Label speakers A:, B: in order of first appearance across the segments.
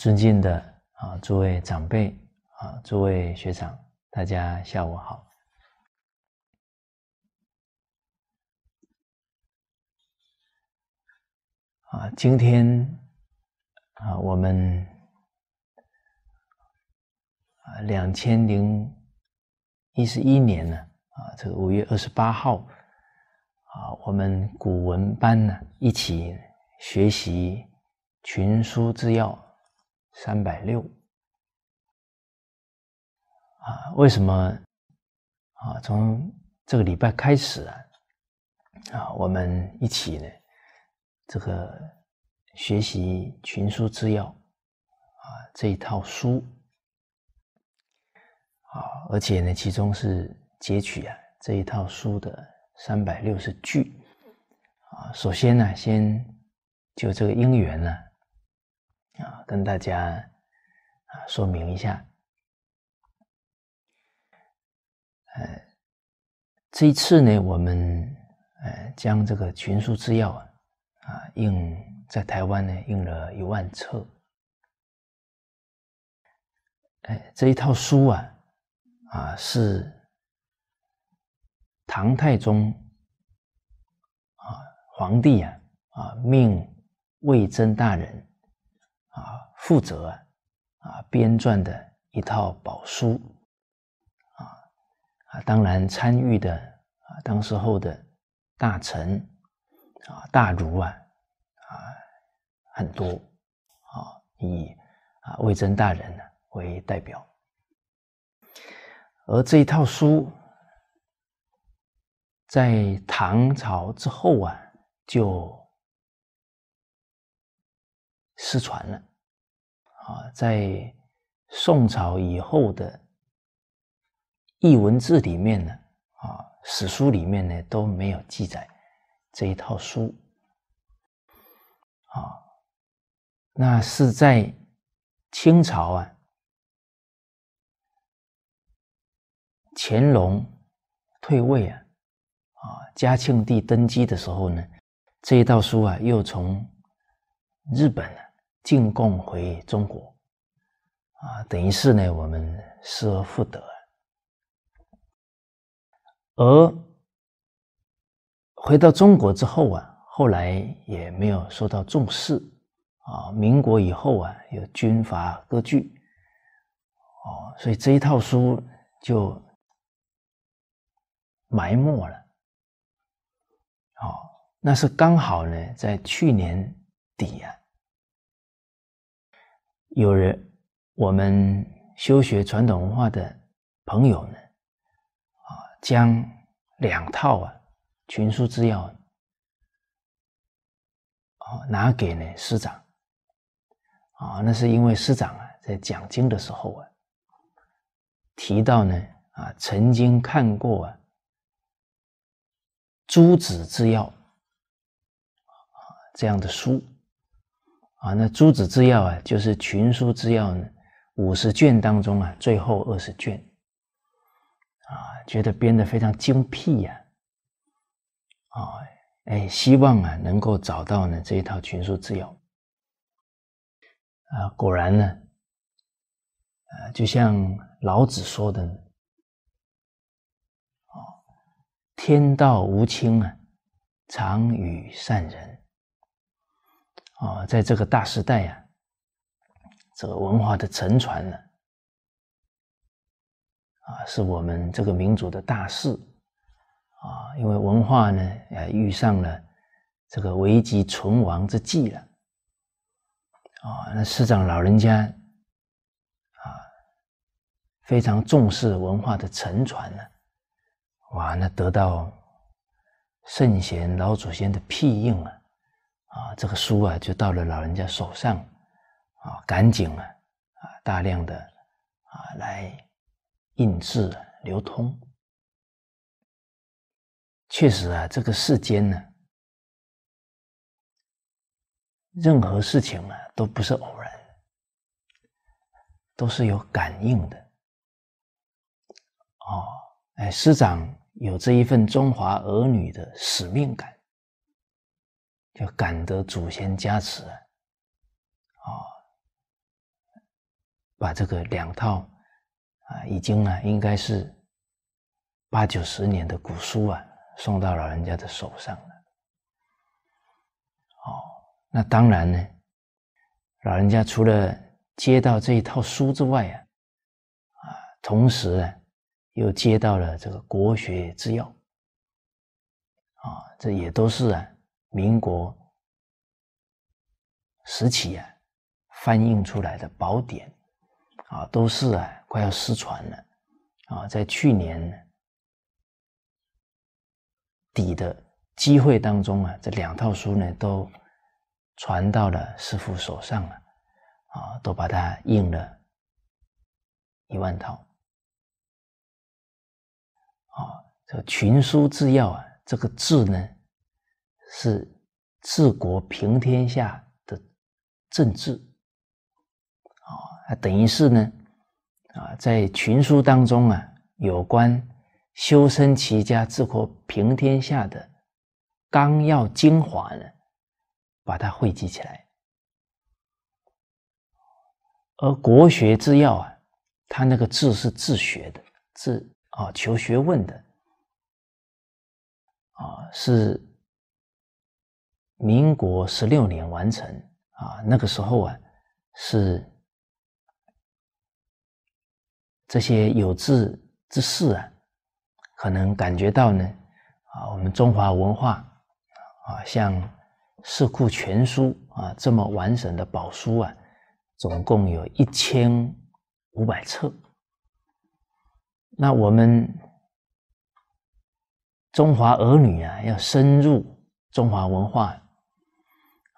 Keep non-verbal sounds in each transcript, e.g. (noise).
A: 尊敬的啊，诸位
B: 长辈啊，诸位学长，大家下午好。啊，今天啊，我们
A: 啊，两千零一十一年呢，啊，这个五月二十八号，啊，我们古文班呢，一起学习群书之要。三百六，
B: 啊，为什么？啊，从这个礼拜开始啊，啊，我们一起呢，这
A: 个学习群书之要》啊这一套书，啊，而且呢，其中是截取啊这一套书的三百六十句，啊，首先呢，先
B: 就这个因缘呢。啊，跟大家啊说明一下。
A: 呃，这一次呢，我们呃将这个群书之要啊印在台湾呢印了一万册。哎，这一套书啊啊是唐太宗啊皇帝啊啊命魏征大人。啊，负责啊，啊编撰的一套宝书，啊啊，当然参与的啊，当时候的大臣啊，大儒啊啊很多啊，以啊魏征大人呢为代表，而这一套书
B: 在唐朝之后啊，就失传了。啊，在宋朝以后的译文字里面呢，
A: 啊，史书里面呢都没有记载这一套书。
B: 啊，那是在清朝啊，乾隆退
A: 位啊，啊，嘉庆帝登基的时候呢，这一套书啊又从日本啊。进贡回中国，啊，等于是呢，我们失而复得。而回到中国之后啊，后来也没有受到重视啊。民国以后啊，有军阀割据，哦，所以这一套书就埋没了。哦，那是刚好呢，在去年底啊。有人，我们修学传统文化的朋友呢，啊，将两套啊《群书之要》啊拿给呢师长，啊，那是因为师长啊在讲经的时候啊提到呢啊曾经看过啊《诸子之要》啊这样的书。啊，那诸子之要啊，就是群书之要呢，五十卷当中啊，最后二十卷，啊，觉得编的非常精辟呀，啊，哎，希望啊能够找到呢这一套
B: 群书之要，啊，果然呢，就像老子说的，
A: 哦，天道无亲啊，常与善人。啊，在这个大时代呀，这个文化的沉船呢，啊，是我们这个民族的大事啊！因为文化呢，呃，遇上了这个危急存亡之际了啊！那师长老人家啊，非常重视文化的沉船呢，哇，那得到圣贤老祖先的庇应啊！啊，这个书啊，就到了老人家手上，啊，赶紧啊，啊，大量的
B: 啊，来印制流通。确实啊，这个世间呢，任何事情啊，都不是偶然，都是
A: 有感应的。哦，哎，师长有这一份中华儿女的使命感。就感得祖先加持啊，把这个两套啊，已经呢，应该是八九十年的古书啊，送到老人家的手上了。哦，那当然呢，老人家除了接到这一套书之外啊，啊，同时啊，又接到了这个国学之要，啊，这也都是啊。民国时期啊，翻印出来的宝典啊，都是啊快要失传了啊。在去年底的机会当中啊，这两套书呢都
B: 传到了师傅手上了啊，都把它印了一万套。啊，这群书制药啊，这个“字呢。是治国平
A: 天下的政治啊，等于是呢啊，在群书当中啊，有关修身齐家治国平天下的纲要精华呢，把它汇集起来。而国学之要啊，
B: 它那个“治”是自学的治啊，求学问的啊，是。民国十六年完成啊，那个时候啊，是
A: 这些有志之士啊，可能感觉到呢，啊，我们中华文化啊，像四库全书啊这么完整的宝书啊，总共有一千五百册，那我们中华儿女啊，要深入中华文化。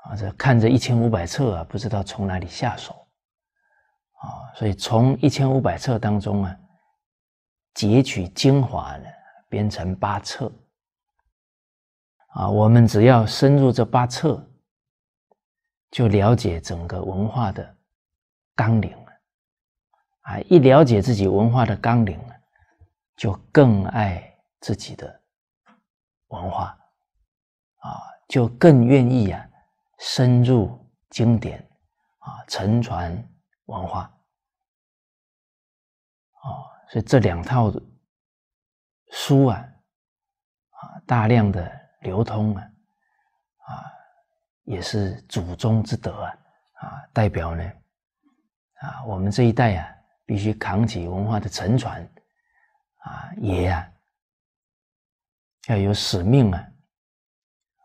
A: 啊，这看着一千五百册啊，不知道从哪里下手，啊，所以从一千五百册当中啊，截取精华呢，编成八册，啊，我们只要深入这八册，就了解整个文化的纲领了，啊，一了解自己文化的纲领了，就更爱自己的文化，啊，就更愿意呀。
B: 深入经典，啊，沉传文化，啊，所以这两套书啊，啊，大量的流通啊，啊，也是
A: 祖宗之德啊，啊，代表呢，啊，我们这一代啊，必须扛起文化的沉传，啊，也啊，要有使命啊。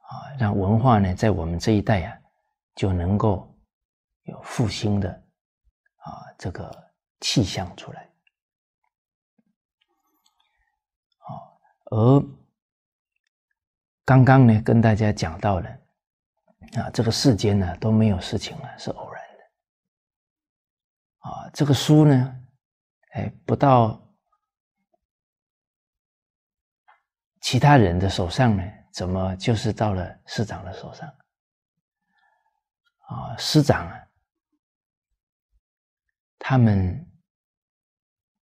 A: 啊，让文化呢，在我们这一代啊
B: 就能够有复兴的啊这个气象出来。啊，而
A: 刚刚呢，跟大家讲到了啊，这个世
B: 间呢，都没有事情了，是偶然的。啊，这个书呢，哎，不到
A: 其他人的手上呢。怎么就是到了师长的手上？
B: 啊，师长啊，他们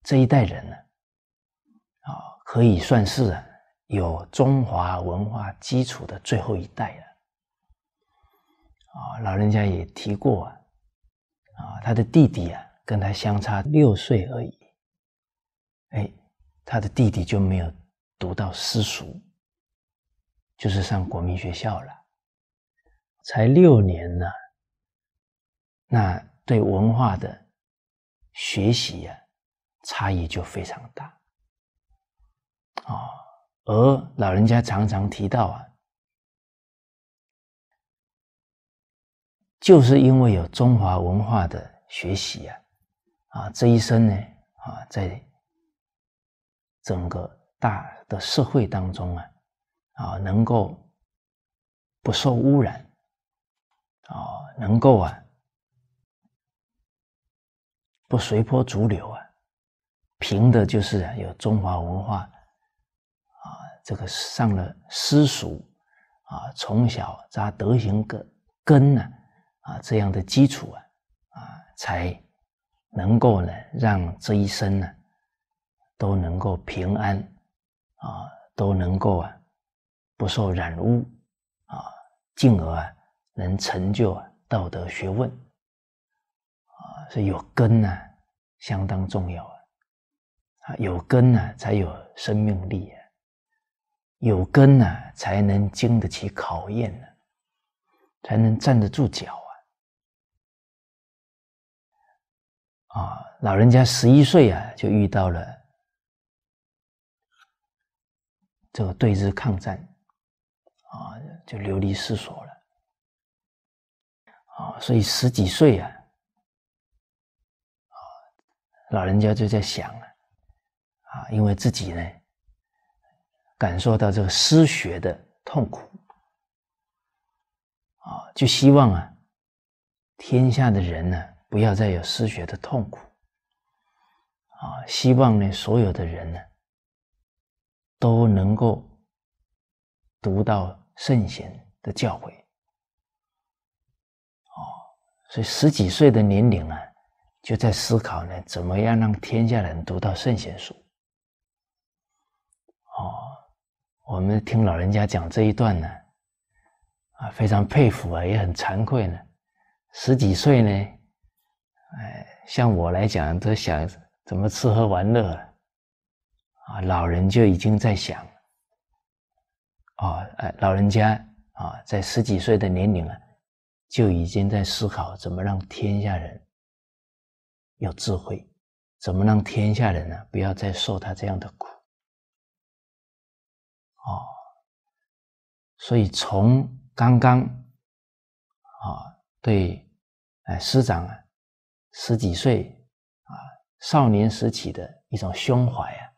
B: 这一代人呢，啊，可以算是啊
A: 有中华文化基础的最后一代了。啊，老人家也提过啊，啊，他的弟弟啊，跟他相差六岁而已，哎，他的弟弟就没有读到私塾。就是上国民学校了，才六年呢，那对文化的，学
B: 习呀，差异就非常大，哦，而老人家常常提到啊，
A: 就是因为有中华文化的学习呀，啊，这一生呢，啊，在整个大的社会当
B: 中啊。啊，能够不受污染，啊，能够啊，不随波逐
A: 流啊，凭的就是有中华文化，啊，这个上了私塾，啊，从小扎德行根根呢，啊，这样的基础啊，啊，才能够呢，让这一生呢，都能够平安，啊，都能够啊。不受染污啊，进而啊能成就道德学问啊，所以有根呢相当重要啊，啊有根呢才有生命力啊，有根呢才能经得起考验呢，才能站得
B: 住脚啊啊！老人家十一岁啊就遇到了这个对日抗战。啊，就流离失所了，啊，所以十几岁啊，
A: 啊，老人家就在想了，啊，因为自己呢，感受到这个失学的痛苦，啊，就希望啊，天下的人呢，不要再有失学的痛苦，啊，希望呢，所有的人呢，都能够读到。圣贤的教诲，哦，所以十几岁的年龄呢，就在思考呢，怎么样让天下人读到圣贤书？哦，我们听老人家讲这一段呢，啊，非常佩服啊，也很惭愧呢。十几岁呢，哎，像我来讲，都想怎么吃喝玩乐了，啊，老人就已经在想。啊，哎，老人家啊，在十几岁的年龄啊，
B: 就已经在思考怎么让天下人有智慧，怎么让天下人呢不要再受他这样的苦。哦，所以从刚刚啊对，哎师长啊，十几岁
A: 啊少年时期的一种胸怀啊。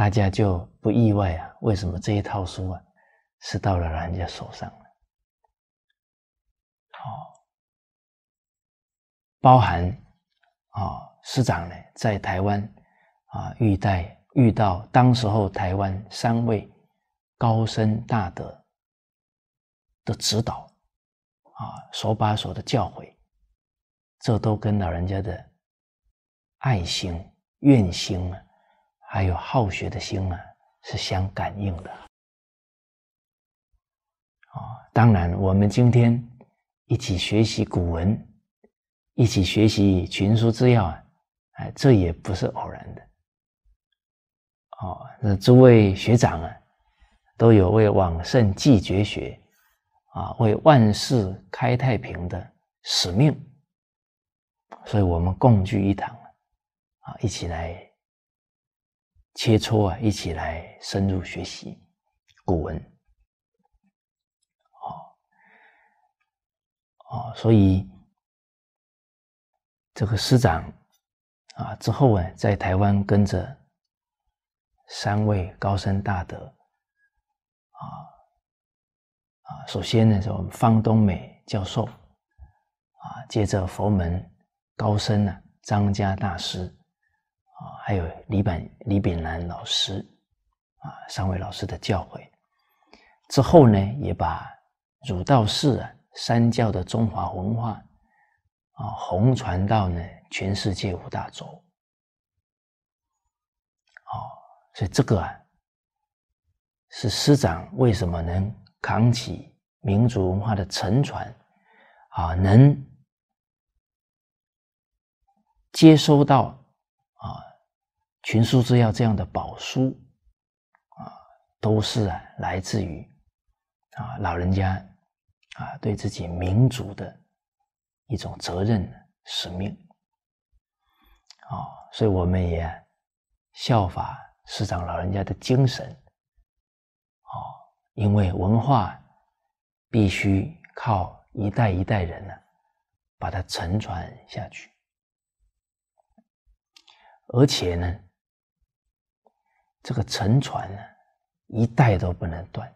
A: 大家就不意外啊？
B: 为什么这一套书啊是到了人家手上？哦，包含啊，师
A: 长呢在台湾啊遇待遇到当时候台湾三位高僧大德的指导啊，手把手的教诲，这都跟老人家的爱心、愿心啊。还有好学的心啊，是相感应的，啊，当然我们今天一起学习古文，一起学习群书之要啊，哎，这也不是偶然的，哦，那诸位学长啊，都有为往圣继绝学，啊，为万世开太平的使命，所以我们共聚一堂啊，一起来。切磋啊，一起来深入学习
B: 古文，好，哦，所以这个师长
A: 啊，之后啊，在台湾跟着三位高僧大德，啊啊，首先呢是我们方东美教授，啊，接着佛门高僧呢，张家大师。啊，还有李板李炳南老师，啊，三位老师的教诲之后呢，也把儒、道、释啊三教的中华文化啊弘传到呢全世界五大洲。哦，所以这个啊，是师长为什么能扛起民族文化的沉船啊，能接收到。群书之要》这样的宝书，啊，都是啊来自于啊老人家啊对自己民族的一种责任使命，哦，所以我们也效法师长老人家的精神，哦，因为文化必须靠一代一代人呢把它承传下去，而且呢。这个沉船呢，一代都不能断。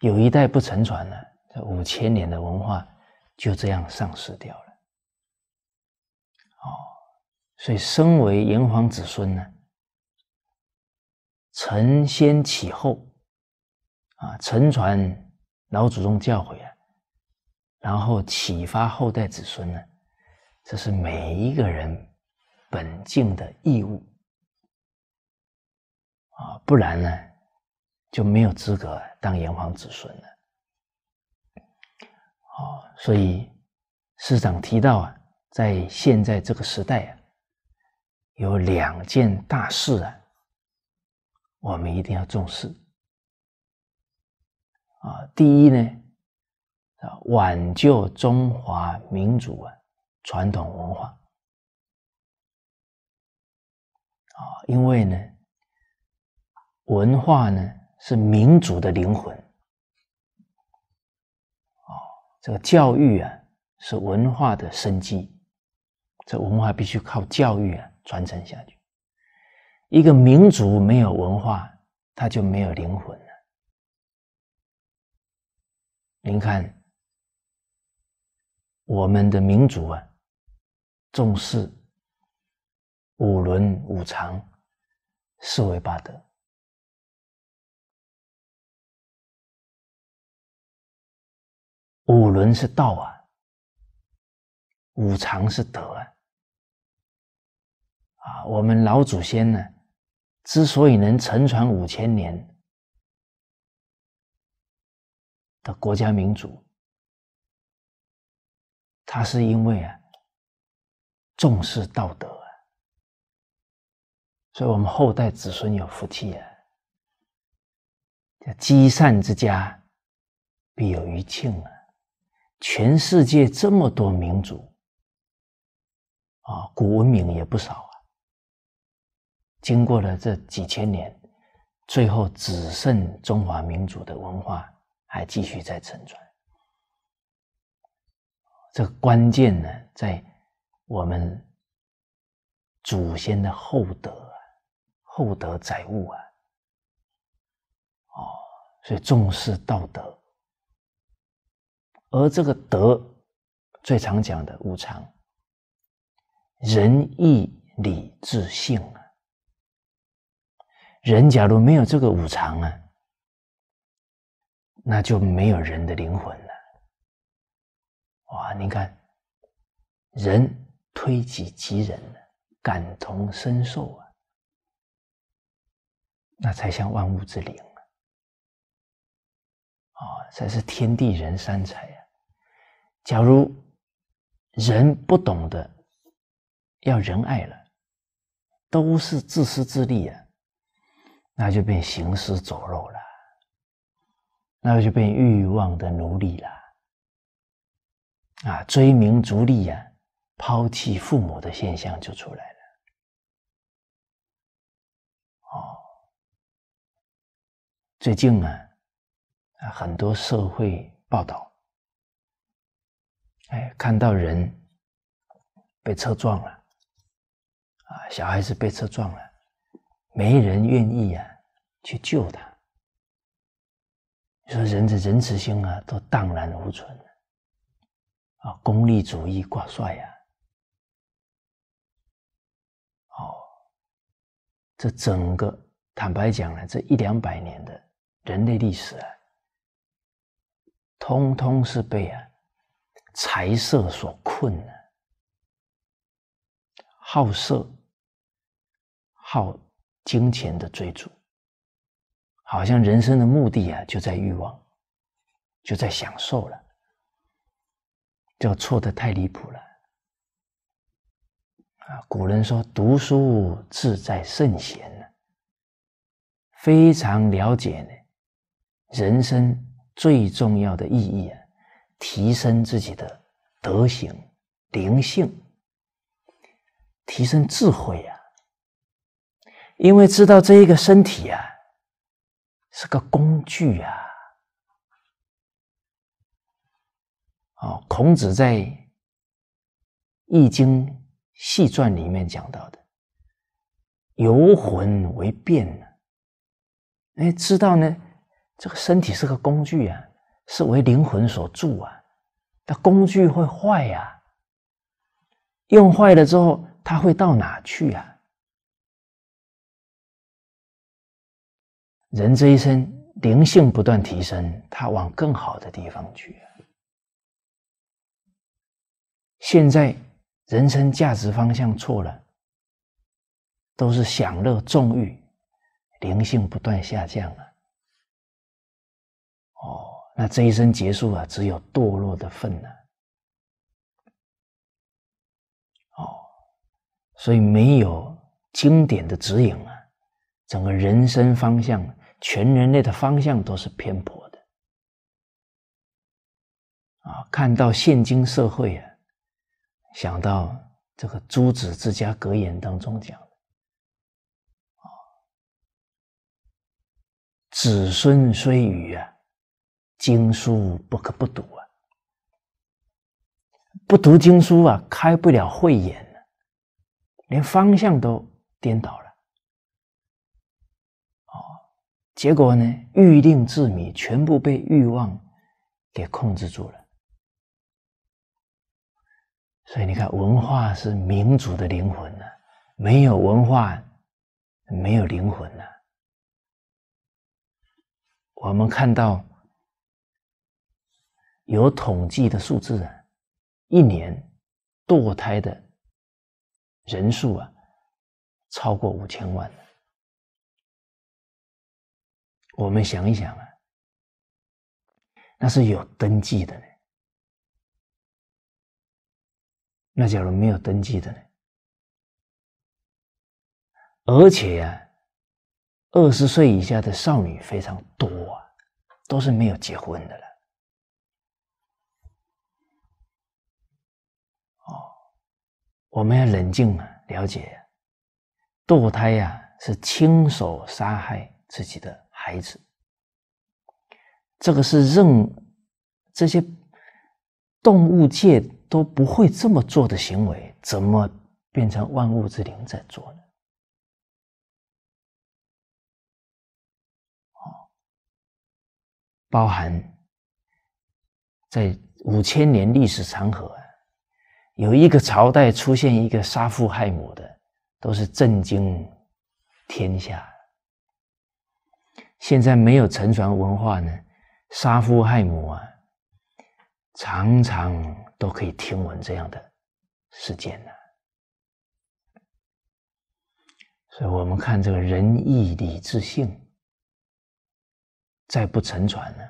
A: 有一代不沉船呢，这五千年的文化就这样丧失掉了。哦，所以身为炎黄子孙呢，承先启后，啊，承传老祖宗教诲啊，然后启发后代子孙呢，这是每一个人本境的义务。啊，不然呢，就没有资格当炎黄子孙了。啊，所以师长提到啊，在现在这个时代啊，有两件大事啊，我们一定要重视。啊，第一呢，
B: 啊，挽救中华民族啊，传统文化。啊，因为呢。文化呢是民族的灵魂，
A: 啊，这个教育啊是文化的生机，这文化必须靠教育啊传承下去。一个民族没有文化，它就没有灵魂了。您看，我们的民族啊，重视
B: 五伦五常，四维八德。五伦是道啊，五常是德啊。啊，我们老祖先呢，之所以能承传五千年，的国家民族，他是因为啊，重视道德啊，所以我们后代子孙有福气啊，
A: 叫积善之家，必有余庆啊。全世界这么多民族，啊，古文明也不少啊。经过了这几千年，最后只剩中华民族的文化还继续在存传。这关键呢，在我们祖先的厚德啊，厚德载物啊，哦，所以重视道德。而这个德，最常讲的五常：仁、义、礼、智、信啊。人假如
B: 没有这个五常啊，那就没有人的灵魂了。哇！你看，人推己及人，感同身受啊，那才像万物之灵啊，啊，才是天地人
A: 三才。假如人不懂得要仁爱了，都是自私自利啊，那就变行尸走肉了，那就变欲望的奴隶了
B: 啊，追名逐利啊，抛弃父母的现象就出来了。哦，最近啊，啊，很多社会报道。
A: 哎，看到人被车撞了，啊，小孩子被车撞了，没人愿意啊去救他。你说人的仁慈心啊，都荡然
B: 无存了，啊，功利主义挂帅呀，哦，这整个坦白讲呢，这一两百年的人类历史啊，通
A: 通是被啊。财色所困啊？好色、好金钱的追逐，好像人生的目的啊，就在欲望，就在享受了，就错的太离谱了啊！古人说：“读书志在圣贤”呢，非常了解呢，人生最重要的意义啊。提升自己的德行、灵性，提升智慧呀！因为知道这一个身体呀，
B: 是个工具呀。哦，孔子在《易经》
A: 细传里面讲到的“游魂为变”呢，哎，知道呢，这个身体是个工具呀。是为灵魂所
B: 住啊，那工具会坏呀，用坏了之后，它会到哪去啊？人这一生灵性不断提升，他往更好的地方去。
A: 现在人生价值方向错了，都是享乐纵欲，灵性不
B: 断下降了。哦。那这一生结束啊，只有堕落的份呢。
A: 哦，所以没有经典的指引啊，整个人生方向，全人类的方向都是偏颇的。啊，看到现今社会啊，想到这个《朱子治家格言》当中讲的，子孙虽愚啊。经书不可不读啊，不读经书啊，开不了慧眼，连方向都颠倒了。哦，结果呢，欲令自迷，全部被欲望给控制住了。所以你看，文化是民族
B: 的灵魂呢，没有文化，没有灵魂呢。我们看到。有统计的数字啊，一年堕胎的人数啊，超过五千万的。我们想一想啊，那是有登记的呢。那假如没有登记的呢？而且呀，二十岁以下的少女非常多啊，都是没有结婚的了。
A: 我们要冷静啊，了解，堕胎呀是亲手杀害自己的孩子，这个是任这些
B: 动物界都不会这么做的行为，怎么变成万物之灵在做呢？包含
A: 在五千年历史长河。有一个朝代出现一个杀父害母的，都是震惊天下。现在没有沉船文化呢，杀父害母啊，常常都可以听闻这样的事件呢。
B: 所以，我们看这个仁义礼智信，再不沉船呢，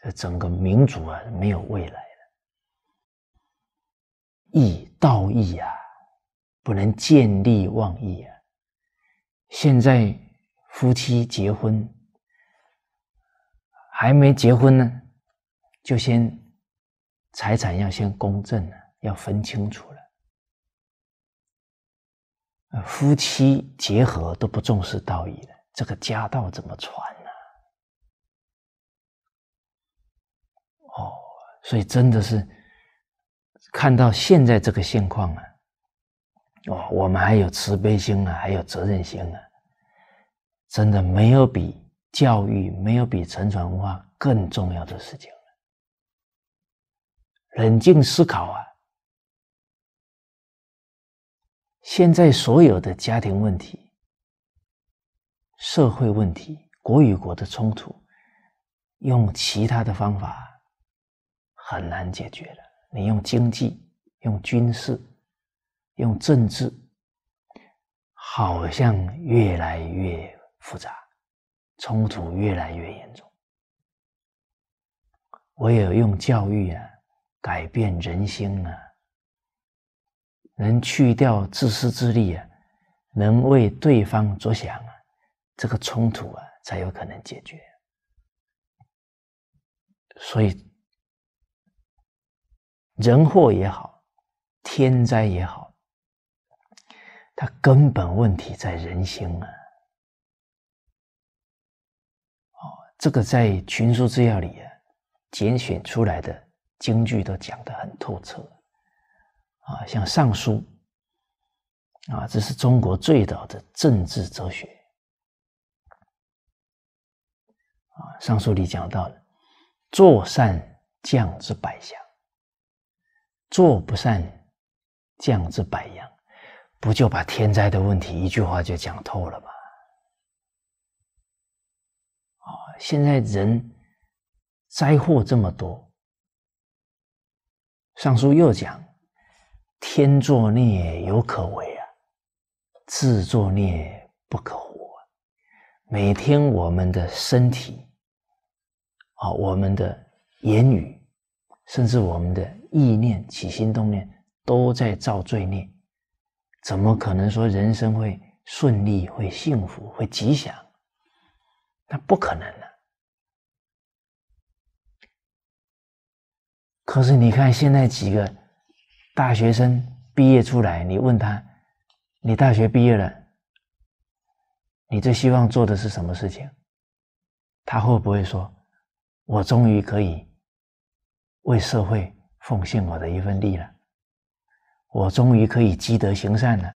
B: 这整个民族啊，没有未来。义道
A: 义呀，不能见利忘义啊！现在夫妻结婚还没结婚呢，就先财产要先公证了，要分清楚
B: 了。夫妻结合都不重视道义了，这个家道怎么传呢？
A: 哦，所以真的是。看到现在这个现况啊，哦，我们还有慈悲心啊，还有责任心啊，真的没有比教育、没有比承传文化更重要的事情了。
B: 冷静思考啊，现在所有的家庭问题、
A: 社会问题、国与国的冲突，用其他的方法很难解决了。你用经济、用军事、用政治，好像越来越复杂，冲突越来越严重。唯有用教育啊，改变人心啊，能去掉自私自利啊，能为对方着想啊，
B: 这个冲突啊才有可能解决。所以。人祸也好，天灾
A: 也好，它根本问题在人心啊！哦，这个在群书治要里啊，拣选出来的京剧都讲的很透彻啊，像尚
B: 书啊，这是中国最早的政治哲学啊。尚书里讲到了，做善降之百祥。做不善，
A: 降之百殃，不就把天灾的问题一句话就讲透了吗？啊，现在人灾祸这么多，尚书又讲：天作孽犹可为啊，自作孽不可活啊。每天我们的身体啊，我们的言语，甚至我们的。意念起心动念都在造罪孽，怎么可能说人生会顺利、会幸福、会吉
B: 祥？那不可能的。可是你看，现在几个大学生毕
A: 业出来，你问他：“你大学毕业了，你最希望做的是什么事情？”他会不会说：“我终于可以
B: 为社会？”奉献我的一份力了，我终于可以积德行善了。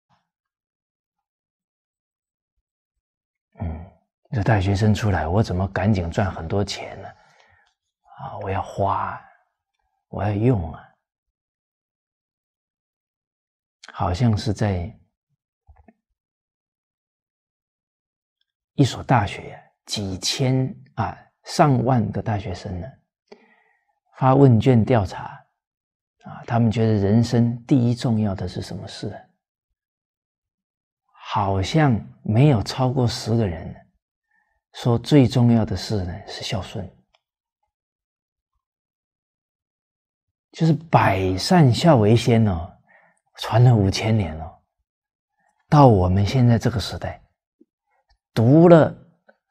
A: 嗯，这大学生出来，我怎么赶紧赚很多钱呢？啊，我要
B: 花，我要用啊，好像是在
A: 一所大学几千啊上万个大学生呢，发问卷调查。啊，他们觉得人生第一重要的是什么事？好像没有超过十个人说最重要的事呢是孝顺，就是百善孝为先哦，传了五千年了，到我们现在这个时代，读了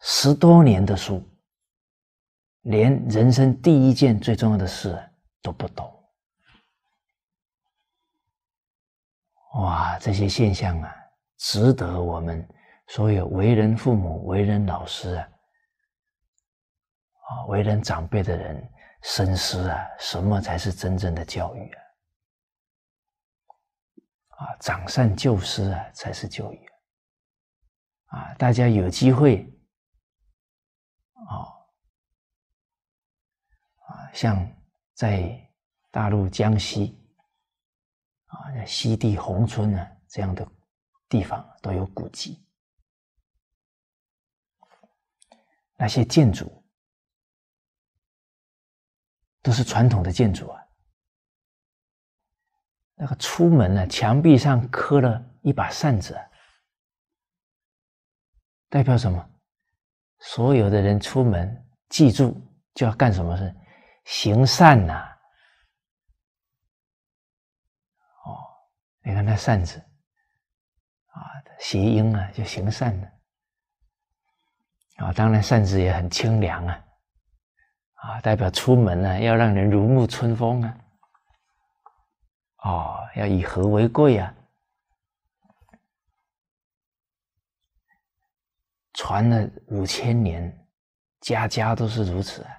A: 十多年的书，连人生第一件最重要的事都不懂。哇，这些现象啊，值得我们所有为人父母、为人老师啊、啊为人长辈的人深思啊，什么才是真正的教育啊？啊，长善救师啊，才是教育啊！啊，大家有机会啊，啊，像在大陆江西。啊，西地
B: 红村啊，这样的地方都有古迹，那些建筑都是传统的建筑啊。那个出门呢，
A: 墙壁上刻了一把扇子，代表什么？所有的人出门，记住就要干什么事？行善呐。你看那扇子啊，谐音啊，就行善的啊。当然，扇子也很清凉啊，啊，代表出门呢，要让人如沐春风啊。哦，要以和为贵啊，传了五千年，家家都是如此啊。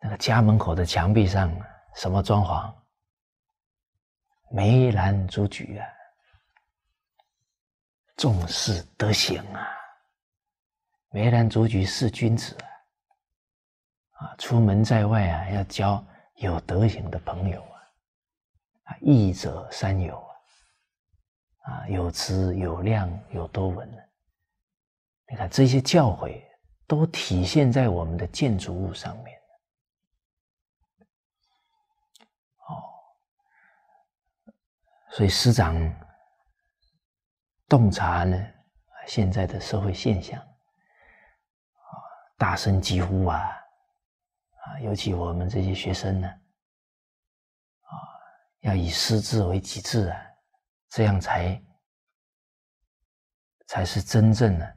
A: 那个家门口的墙壁上，什么装潢？梅兰竹菊啊，重视德行啊。梅兰竹菊是君子啊。啊，出门在外啊，要交有德行的朋友啊。啊，一者三友啊。啊，有知、有量、有多闻你看这些教诲，都体现在我们的建筑物上面。所以师长洞察呢现在的社会现象，啊，大声疾呼啊，啊，尤其我们
B: 这些学生呢，啊，要以师智为己智啊，这样才才是真正的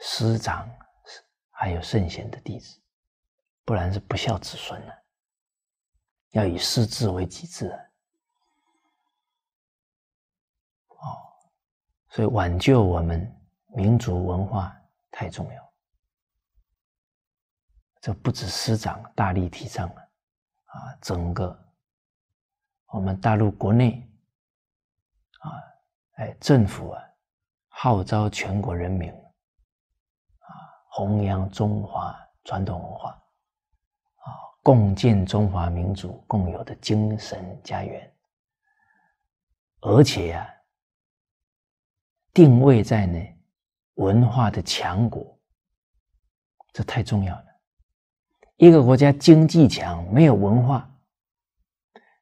B: 师长，还有圣贤的弟子，
A: 不然是不孝子孙呢。要以师智为极啊。
B: 所以，挽救我们民族文化太重要。这不止师
A: 长大力提倡了，啊，整个我们大陆国内，啊，哎，政府啊，号召全国人民，啊，弘扬中华传统文化，啊，共建中华民族共有的精神家园，而且啊。定位在呢文化的强国，这太重要了。一个国家经济强，没有文化，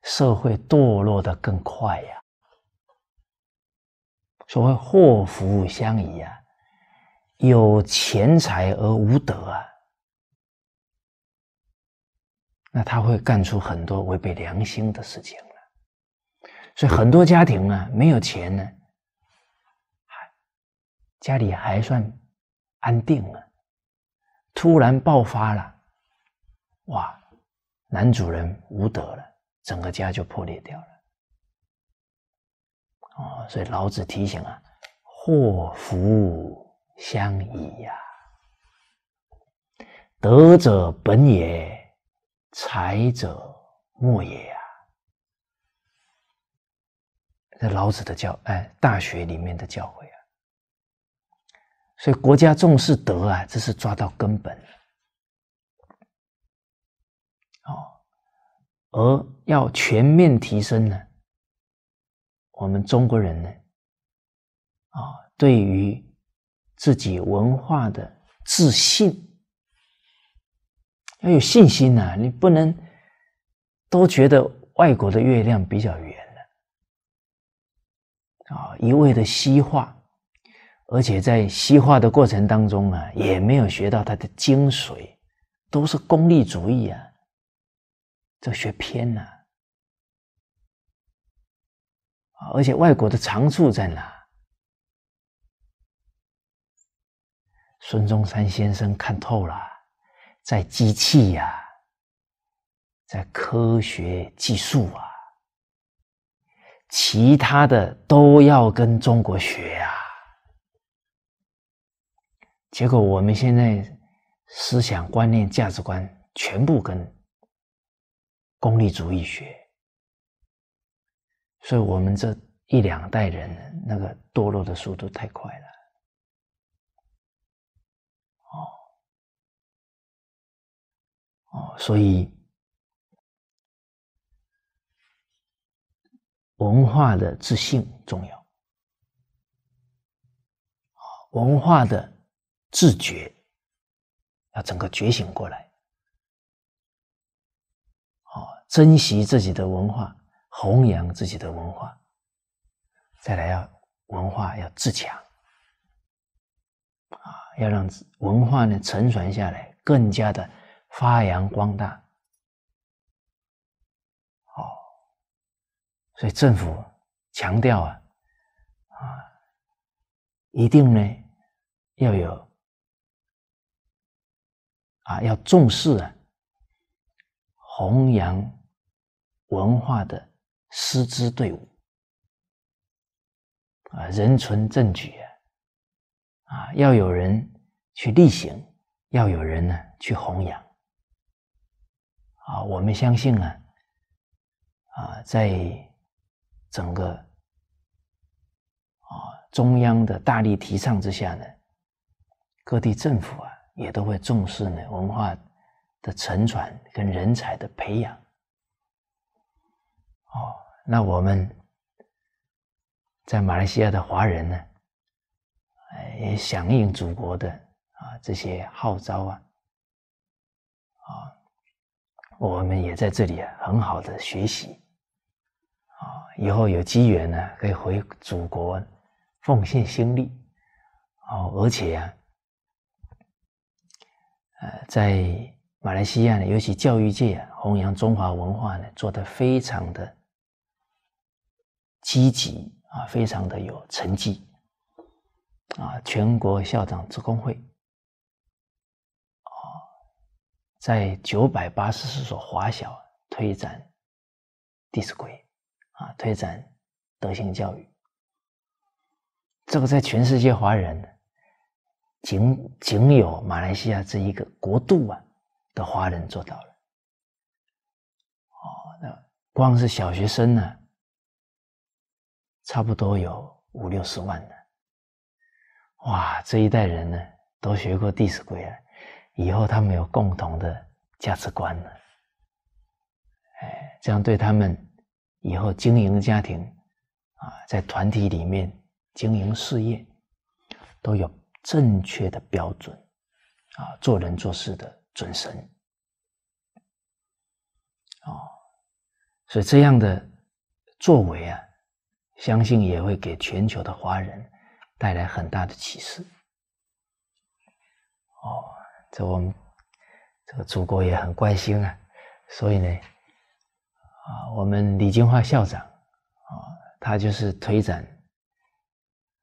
A: 社会堕落的更快呀。所谓祸福相依啊，有钱财而无德啊，那他会干出很多违背良心的事情了。所以很多家庭啊，没有钱呢。家里还算安定了，突然爆发了，哇！男主人无德了，整个家就破裂掉了。哦，所以老子提醒啊，祸福相倚呀，德者本也，财者末也呀。这老子的教，哎，《大学》里面的教诲。所以国家重视德啊，这是抓到根本。哦，而要全面提升呢，我们中国人呢，啊，对于自己文化的自信，要有信心呐，你不能都觉得外国的月亮比较圆了，啊，一味的西化。而且在西化的过程当中啊，也没有学到它的精髓，都是功利
B: 主义啊，这学偏了。啊，而且外国的长处在哪？
A: 孙中山先生看透了，在机器呀，在科学技术啊，其他的都要跟中国学呀。结果我们现在思想观念、价值观全部跟功利主义学，
B: 所以我们这一两代人那个堕落的速度太快了。哦哦，所以文化的自信重要文
A: 化的。自觉，要整个觉醒过来，哦，珍惜自己的文化，弘扬自己的文化，再来要文化要自强，啊，要让文化呢承传下来，更加的发扬
B: 光大，好，所以政府强调啊，啊，一定呢
A: 要有。啊，要重视啊，弘扬文化的师资队伍啊，人存正举啊，啊，要有人去力行，要有人呢去弘扬啊。我们相信呢，啊，在整个啊中央的大力提倡之下呢，各地政府啊。也都会重视呢文化，的承传跟人才的培养，哦，那我们，在马来西亚的华人呢，也响应祖国的啊这些号召啊，啊，我们也在这里很好的学习，啊，以后有机缘呢，可以回祖国，奉献心力，哦，而且啊。呃，在马来西亚呢，尤其教育界弘扬中华文化呢，做得非常的积极啊，非常的有成绩啊。全国校长职工会啊，在九百八十四所华小推展弟子规啊，推展德行教育，这个在全世界华人。仅仅有马来西亚这一个国度啊的华人做到了
C: 哦，那
B: 光是小学生呢，差不多有五六十万呢。哇！
A: 这一代人呢都学过《弟子规》了，以后他们有共同的价值观了，哎，这样对他们以后经营家庭啊，在团体里面经营事业都有。正确的标准，啊，做人做事的准绳，哦，所以这样的作为啊，相信也会给全球的华人带来很大的启示。哦，这我们这个祖国也很关心啊，所以呢，啊，我们李金花校长啊，他就是推展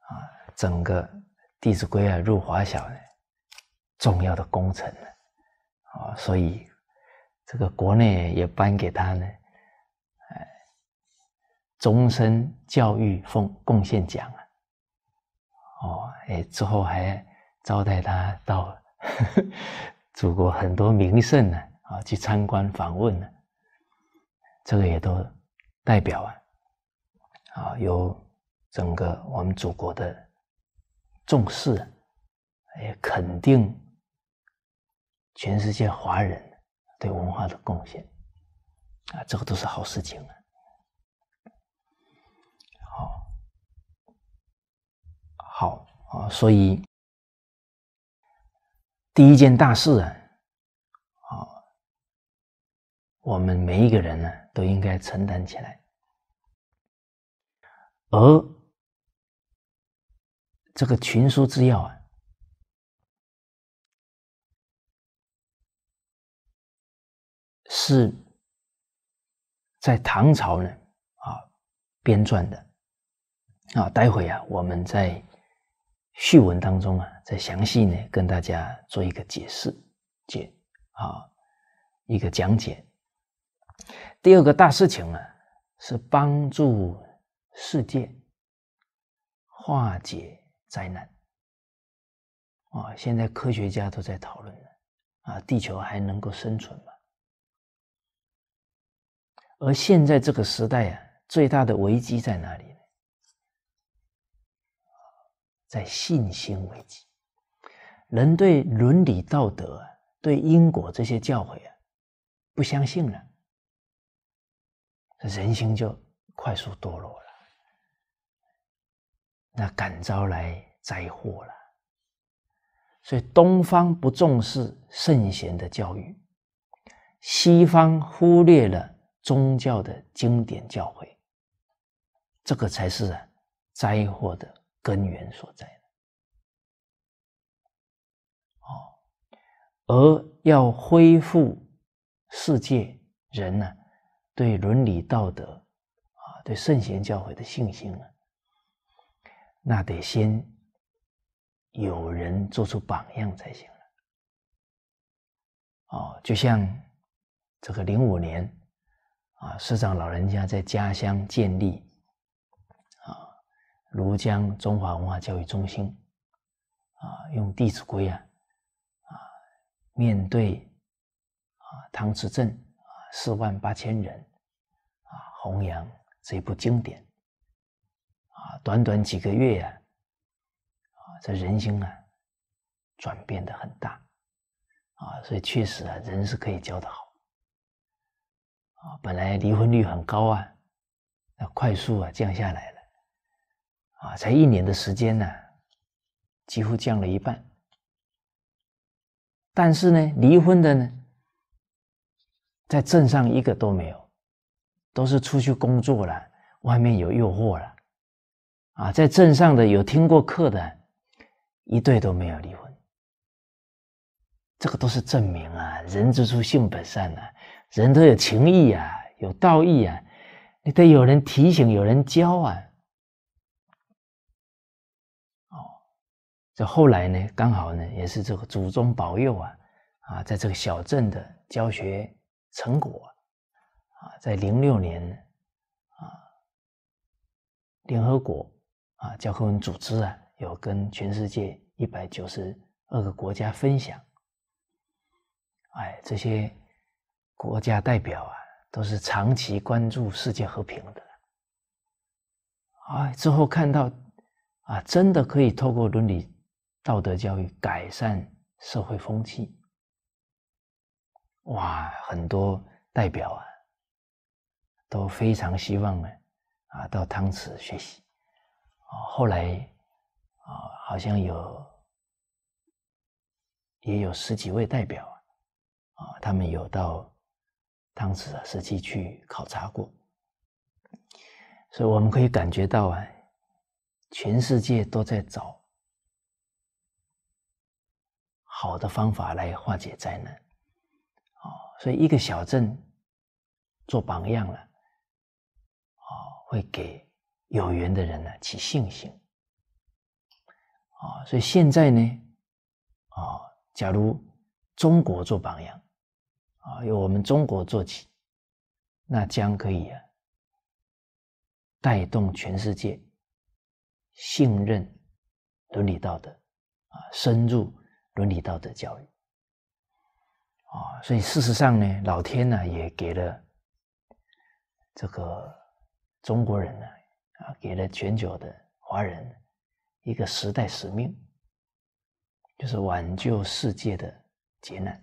A: 啊整个。《弟子规》啊，入华小呢，重要的功臣呢，啊，所以这个国内也颁给他呢，哎，终身教育奉贡献奖啊，哦，哎，之后还招待他到 (laughs) 祖国很多名胜呢，啊，去参观访问呢，这个也都代表啊，啊，有整个我们祖国的。重视，也肯定全世界华人对文化的贡献啊，这个都是好事情啊。好，
B: 好啊，所以第一件大事啊，啊，我们每一个人呢都应该承担起来，而。这个群书之要啊，是在唐朝呢啊
A: 编撰的啊。待会啊，我们在序文当中啊，再详细呢跟大家做一个解释、解啊一个讲解。第二个大事情啊，是帮助世界化解。灾难啊！现在科学家都在讨论呢，啊，地球还能够生存吗？而现在这个时代啊，最大的危机在哪里呢？在信心危机，人对伦理道德、对因果这些教诲啊，不相信了，人心就快速堕落了。那感召来灾祸了？所以东方不重视圣贤的教育，西方忽略了宗教的经典教诲，这个才是灾祸的根源所在而要恢复世界人呢对伦理道德啊，对圣贤教诲的信心呢？那得先有人做出榜样才行了。哦，就像这个零五年啊，师长老人家在家乡建立啊庐江中华文化教育中心啊，用《弟子规》啊啊面对啊汤池镇啊四万八千人啊弘扬这部经典。啊，短短几个月呀，啊，这人心啊，转变的很大，啊，所以确实啊，人是可以教的好，啊，本来离婚率很高啊，那快速啊降下来了，啊，才一年的时间呢，几乎降了一半，但是呢，离婚的呢，在镇上一个都没有，都是出去工作了，外面有诱惑了。啊，在镇上的有听过课的，一对都没有离婚，这个都是证明啊，人之初性本善啊，人都有情义啊，有道义啊，你得有人提醒，有人教啊。哦，这后来呢，刚好呢，也是这个祖宗保佑啊，啊，在这个小镇的教学成果，啊，在零六年，啊，联合国。啊，教科文组织啊，有跟全世界一百九十二个国家分享。哎，这些国家代表啊，都是长期关注世界和平的。啊，之后看到啊，真的可以透过伦理道德教育改善社会风气。哇，很多代表啊都非常希望呢，啊，到汤池学习。哦，后来啊，好像有也有十几位代表啊，他们有到当时的时期去考察过，所以我们可以感觉到啊，全世界都在找好的方法来化解灾难，哦，所以一个小镇做榜样了，哦，会给。有缘的人呢，起信心啊！所以现在呢，啊，假如中国做榜样啊，由我们中国做起，那将可以啊带动全世界信任伦理道德啊，深入伦理道德教育啊！所以事实上呢，老天呢也给了这个中国人呢。啊，给了全球的华人一个时代使命，
B: 就是挽救世界的劫难。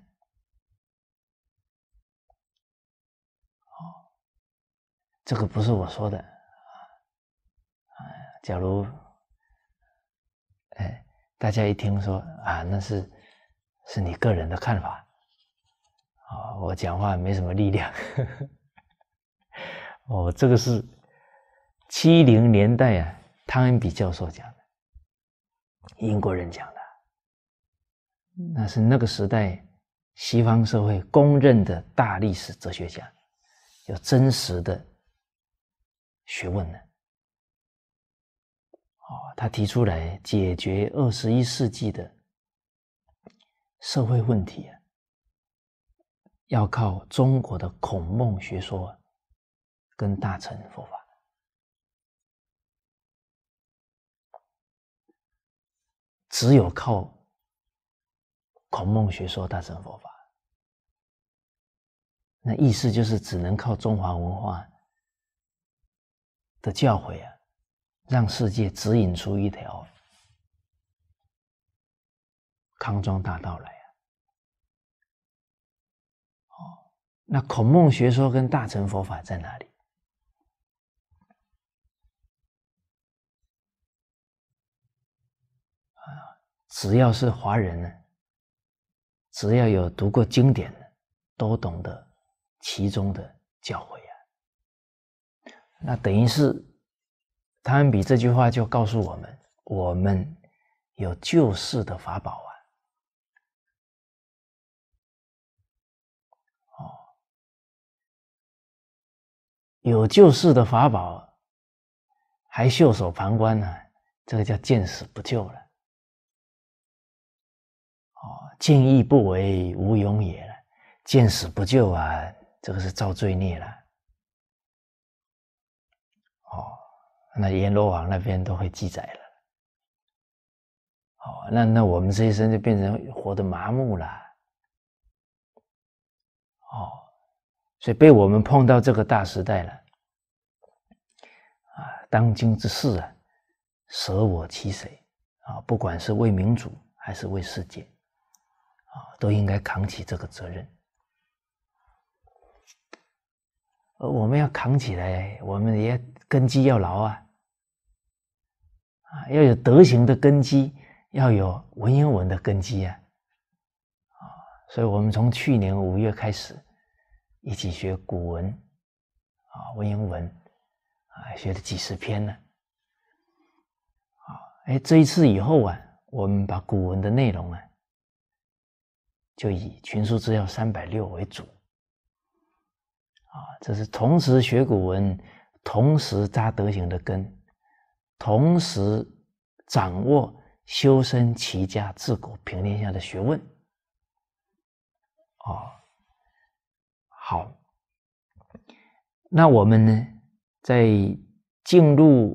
B: 哦，这个不是我说的啊！假如哎，大家一听
A: 说啊，那是是你个人的看法啊，我讲话没什么力量。(laughs) 哦，这个是。七零年代啊，汤恩比教授讲的，英国人讲的，那是那个时代西方社会公认的大历史哲学家，有真实的学问的。哦，他提出来解决二十一世纪的社会问题啊，要靠
B: 中国的孔孟学说跟大乘佛法。只有靠孔孟学说、大乘佛法，
A: 那意思就是只能靠中华文化的教诲啊，让世界指引出一条
B: 康庄大道来啊！哦，那孔孟学说跟大乘佛法在哪里？只
A: 要是华人呢，只要有读过经典的，都懂得其中的教诲啊。那等于是，
B: 汤们比这句话就告诉我们：我们有救世的法宝啊！哦，有救世的法宝，还袖手旁观呢？这个叫见死不救了。
A: 见义不为，无勇也了；见死不救啊，这个是造罪孽了。哦，那阎罗王那边都会记载了。哦，那那我们这一生就变成活得麻木了。哦，所以被我们碰到这个大时代了。啊，当今之事啊，舍我其谁啊！不管是为民主，还是为世界。都应该扛起这个责任，而我们要扛起来，我们也根基要牢啊，啊，要有德行的根基，要有文言文的根基啊，啊，所以我们从去年五月开始一起学古文，啊，文言文啊，学了几十篇呢，啊，哎，这一次以后啊，我们把古文的内容啊。就以群书治要三百六为主，啊，这是同时学古文，同时扎德行的根，同时掌握修身齐家治国平天下的学问，哦，好，那我们呢，在进入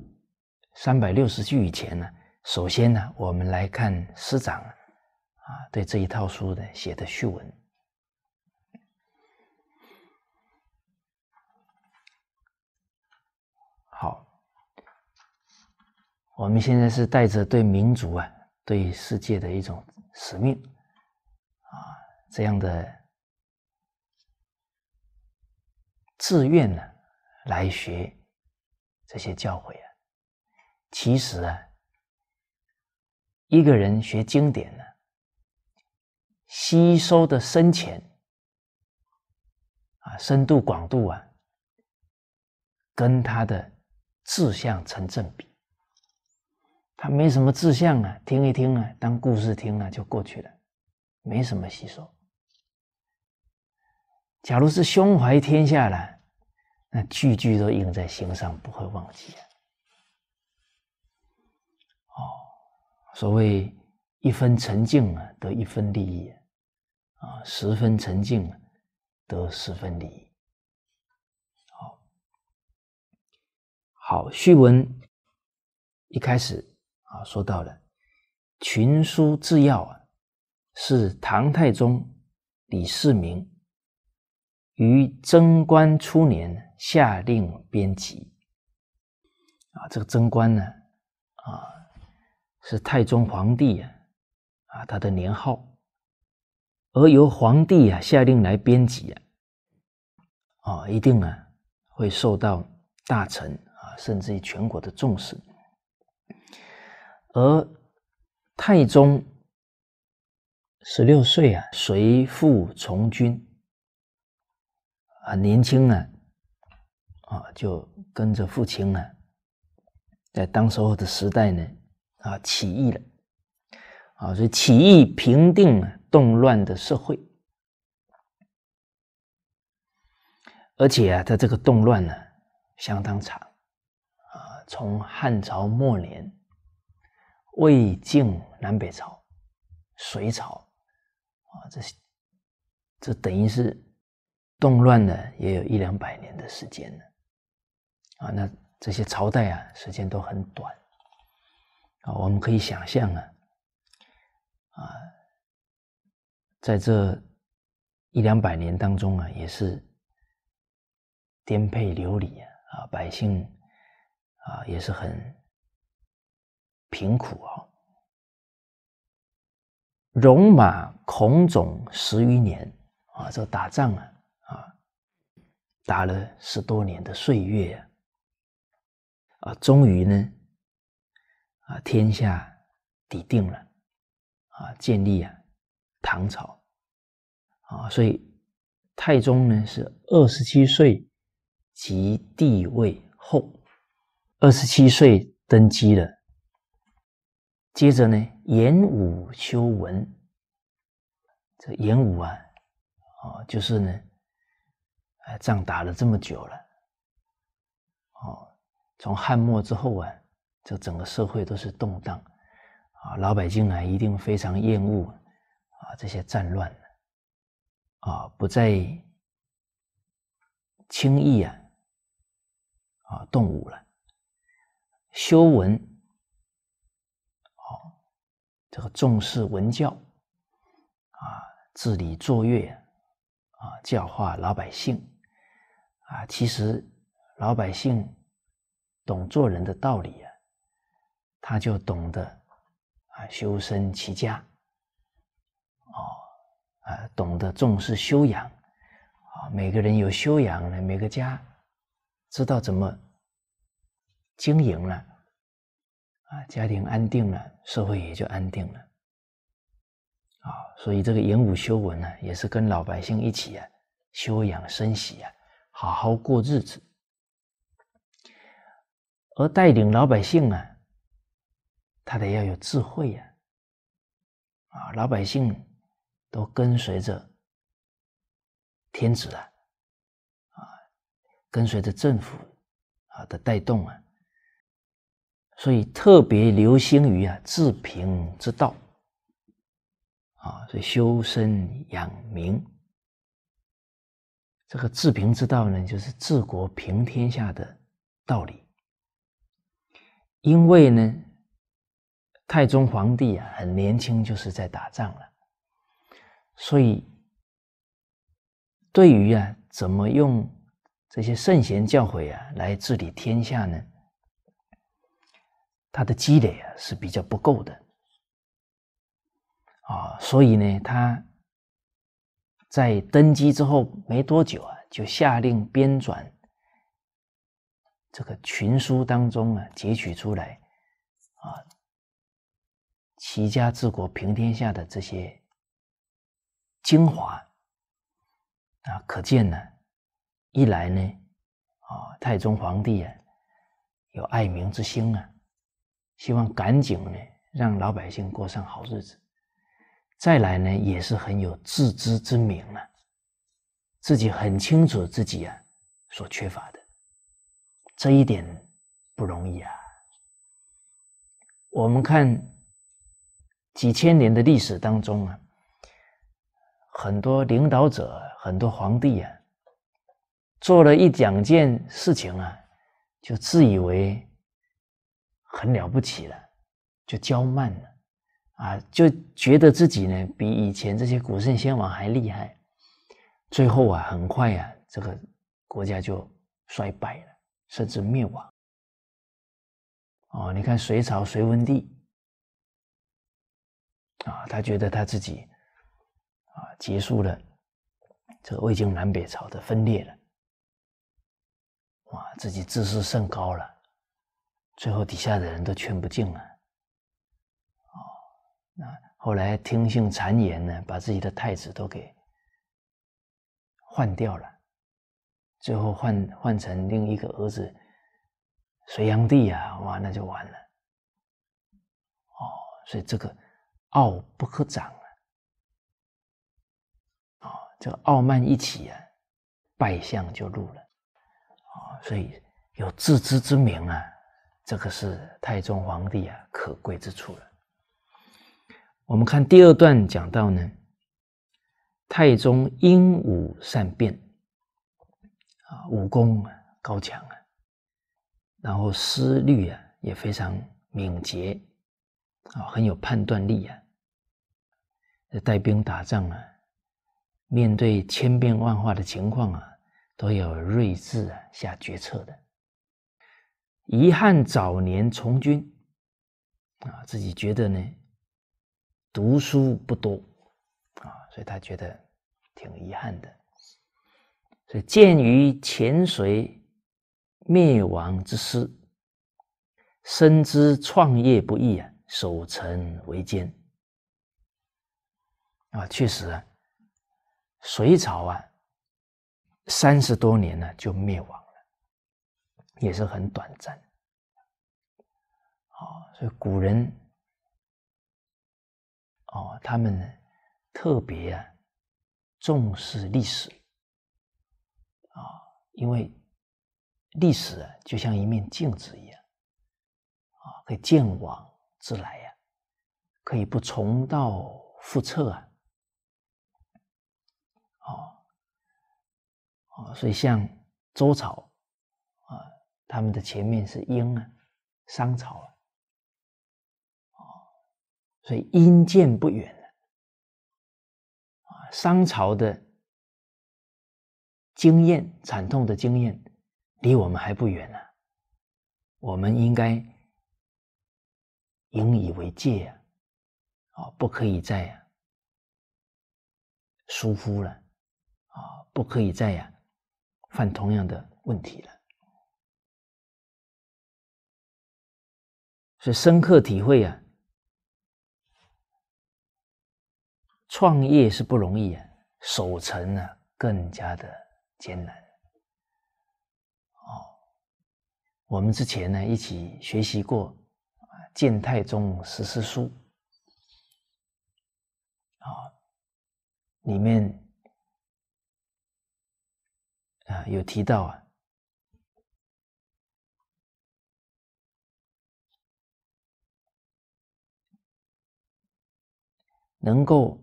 A: 三百六十句以前呢，首先呢，我们来看师长。啊，对这一套书的写的序文，好，我们现在是带着对民族啊、对世界的一种使命啊这样的自愿呢，来学这些教诲啊。其实啊，一个人学经典呢。吸收的深浅啊，深度广度啊，跟他的志向成正比。他没什么志向啊，听一听啊，当故事听啊，就过去了，没什么吸收。假如是胸怀天下了，那句句都印在心上，不会忘记啊。哦，所谓一分沉静啊，得一分利益。啊，十分沉静，得十
B: 分利好，好，序文一开始啊，说到了《群书治
A: 要》啊，是唐太宗李世民于贞观初年下令编辑。啊，这个贞观呢，啊，是太宗皇帝啊，啊，他的年号。而由皇帝啊下令来编辑啊，啊，一定啊会受到大臣啊，甚至于全国的重视。而太宗十六岁啊，随父从军啊，年轻啊，啊，就跟着父亲呢，在当时候的时代呢，啊，起义了啊，所以起义平定了。动乱的社会，而且啊，它这个动乱呢相当长，啊，从汉朝末年、魏晋南北朝、隋朝，啊，这这等于是动乱呢，也有一两百年的时间了，啊，那这些朝代啊，时间都很短，啊，我们可以想象啊，啊。在这一两百年当中啊，也是
B: 颠沛流离啊，百姓啊也是很贫苦啊。
A: 戎马倥偬十余年啊，这打仗啊啊打了十多年的岁月啊，终于呢啊天下底定了啊，建立啊。唐朝啊，所以太宗呢是二十七岁即帝位后，二十七岁登基的。接着呢，演武修文。这演武啊，啊，就是呢，仗打了这么久了，哦，从汉末之后啊，这整个社会都是动荡啊，老百姓呢一定非常厌恶。啊，这些战乱啊，不再轻易啊啊动武了。修文，啊，这个重视文教啊，治理作乐啊，教化老百姓啊。其实老百姓懂做人的道理啊，他就懂得啊修身齐家。哦，啊，懂得重视修养，啊，每个人有修养了，每个家知道怎么经营了，啊，家庭安定了，社会也就安定了，啊，所以这个文武修文呢，也是跟老百姓一起啊，休养生息啊，好好过日子，而带领老百姓啊，他得要有智慧呀，啊，老百姓。都跟随着天子啊，啊，跟随着政府啊的带动啊，所以特别流行于啊治平之道啊，所以修身养名。这个治平之道呢，就是治国平天下的道理。因为呢，太宗皇帝啊，很年轻就是在打仗了。所以，对于啊，怎么用这些圣贤教诲啊来治理天下呢？他的积累啊是比较不够的啊，所以呢，他在登基之后没多久啊，就下令编纂这个群书当中啊，截取出来啊，齐家治国平天下的这些。精华啊，可见呢，一来呢，啊，太宗皇帝啊，有爱民之心啊，希望赶紧呢让老百姓过上好日子；再来呢，也是很有自知之明啊，自己很清楚自己啊所缺乏的，这一点不容易啊。我们看几千年的历史当中啊。很多领导者，很多皇帝啊，做了一两件事情啊，就自以为很了不起了，就骄慢了，啊，就觉得自己呢比以前这些古圣先王还厉害，最后啊，很快呀，
B: 这个国家就衰败了，甚至灭亡。哦，你看隋朝隋文帝，啊，他
A: 觉得他自己。啊，结束了，这个魏晋南北朝的分裂了，哇，自己自视甚高了，最后底下的人都劝不进了，哦，那后来听信谗言呢，把自己的太子都给换掉了，最后换换成另一个儿子隋炀帝啊，哇，那就完了，哦，所以这个傲不可长。这个傲慢一起啊，败相就露了啊！所以有自知之明啊，这个是太宗皇帝啊可贵之处了。我们看第二段讲到呢，太宗英武善变啊，武功啊高强啊，然后思虑啊也非常敏捷啊，很有判断力啊，带兵打仗啊。面对千变万化的情况啊，都有睿智啊下决策的。遗憾早年从军，啊，自己觉得呢读书不多，啊，所以他觉得挺遗憾的。所以鉴于前水灭亡之失，深知创业不易啊，守成为艰啊，确实啊。隋朝啊，三十多年呢就灭亡了，也是很短暂。
B: 啊，所以古人哦，他们特别啊重视历史
A: 啊，因为历史啊就像一面镜子一样啊，可以鉴往知来呀，可以不重蹈覆辙啊。所以，像周朝啊，他们的前面是殷啊，
B: 商朝啊，所以殷建不远了啊。商朝的经验、惨痛的经验，离我们还不远呢。我们应该引以为戒啊，啊，不可以再啊、疏忽了啊，不可以再呀。犯同样的问题了，所以深刻体会啊，
A: 创业是不容易啊，守成呢更加的艰难。哦，我们之前呢一起学习过《建太宗十思疏》
B: 啊，里面。啊，有提到啊，能够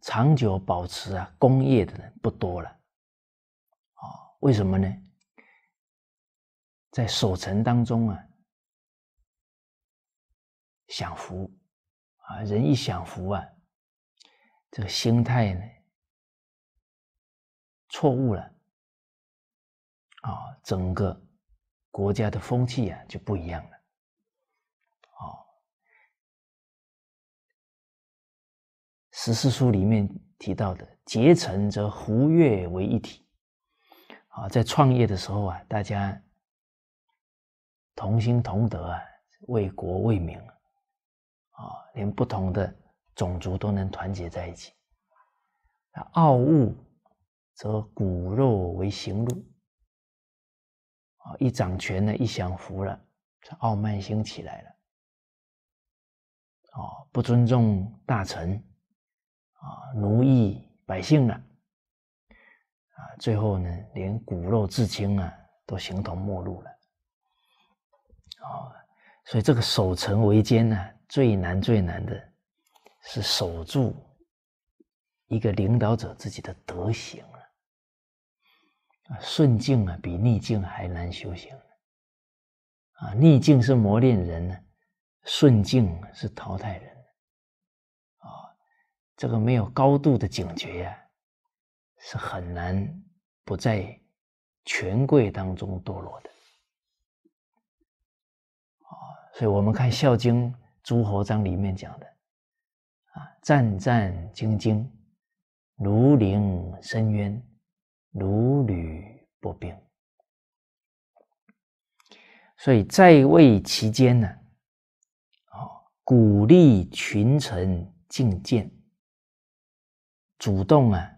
B: 长久保持啊功业的人不多了，哦，为什么呢？在守城当中啊，享福啊，人一享福啊，这个心态呢？错误了，啊，整个国家的风气啊就不一样了。啊，《十四书》里面提到的“结成则胡越
A: 为一体”，啊，在创业的时候啊，大家同心同德啊，为国为民啊，啊，连不同的种族都能团结在一起。傲物。则骨肉为行路，啊，一掌权呢，一享福
B: 了，这傲慢心起来了，哦，不尊重大臣，啊，奴役百姓了，啊，
A: 最后呢，连骨肉至亲啊，都形同陌路了，啊，所以这个守成为艰呢，最难最难的是守住一个领导者自己的德行。啊，顺境啊，比逆境还难修行。啊，逆境是磨练人呢，顺境是淘汰人。啊，这个没有高度的警觉呀，是很难不在权贵当中堕落的。啊，所以我们看《孝经》诸侯章里面讲的，啊，战战兢兢，如临深渊。如履薄冰，所以在位期间呢，啊，鼓励群臣进谏，主动啊，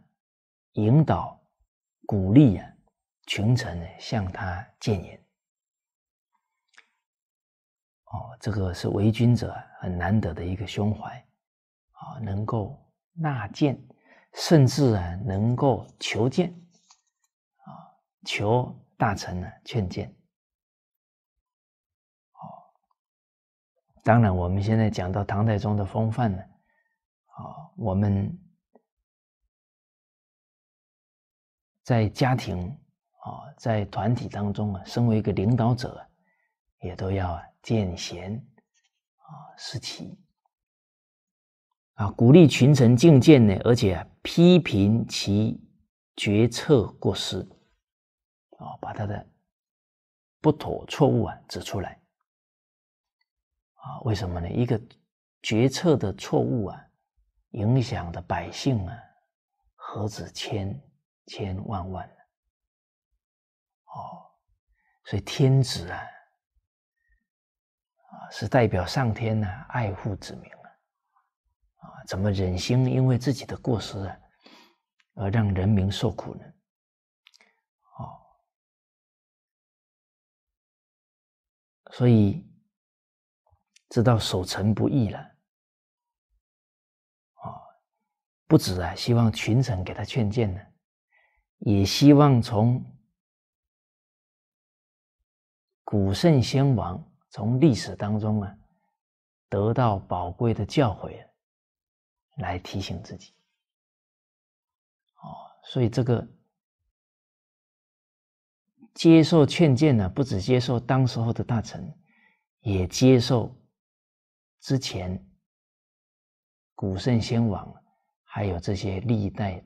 A: 引导、鼓励啊，群臣向他谏言。哦，这个是为君者很难得的一个胸怀啊，能够纳谏，甚至啊，能够求谏。求大臣呢劝谏，
B: 哦，当然我们现在讲到唐太宗的风范呢，啊，我们在家庭啊，在团体当中啊，身为一个领导者，
A: 也都要啊见贤啊思齐啊，鼓励群臣进谏呢，而且批评其决
B: 策过失。啊，把他的不妥错误啊指出来啊？为什么呢？一个决策的错
A: 误啊，影响的百姓啊，何止千千万万？呢？哦，所以天子啊，啊，是代表上天呢，爱护子民啊，
B: 啊，怎么忍心因为自己的过失啊，而让人民受苦呢？所以知道守成不易了，啊，不止啊，希望群臣给他劝谏呢，也希望从古圣
A: 先王、从历史当中啊，得到宝贵的教诲，
B: 来提醒自己。哦，所以这个。接受劝谏呢，不只接受当时候的大臣，也接受之前
A: 古圣先王，还有这些历代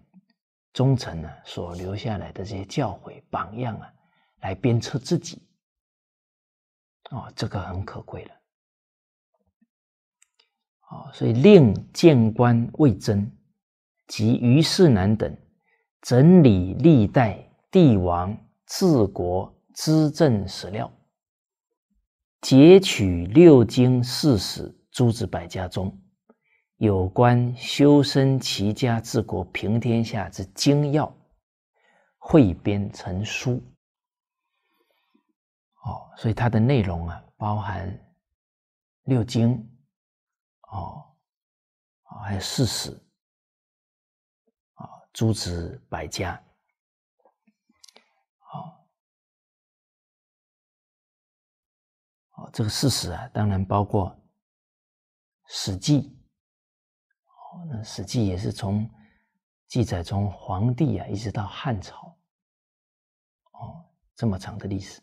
A: 忠臣呢所留
B: 下来的这些教诲榜样啊，来鞭策自己。哦，这个很可贵了。哦，所以令
A: 谏官魏征及于世南等整理历代帝王。治国资政史料，截取六经、四史、诸子百家中有关修身、齐家、治国、平天下之精要，汇编成书。哦，所以它的内
B: 容啊，包含六经，哦，还有四史，啊，诸子百家。这个事实啊，当然包括《史记》
A: 哦，那《史记》也是从记载从黄帝啊一直到汉朝哦这么长的历史，《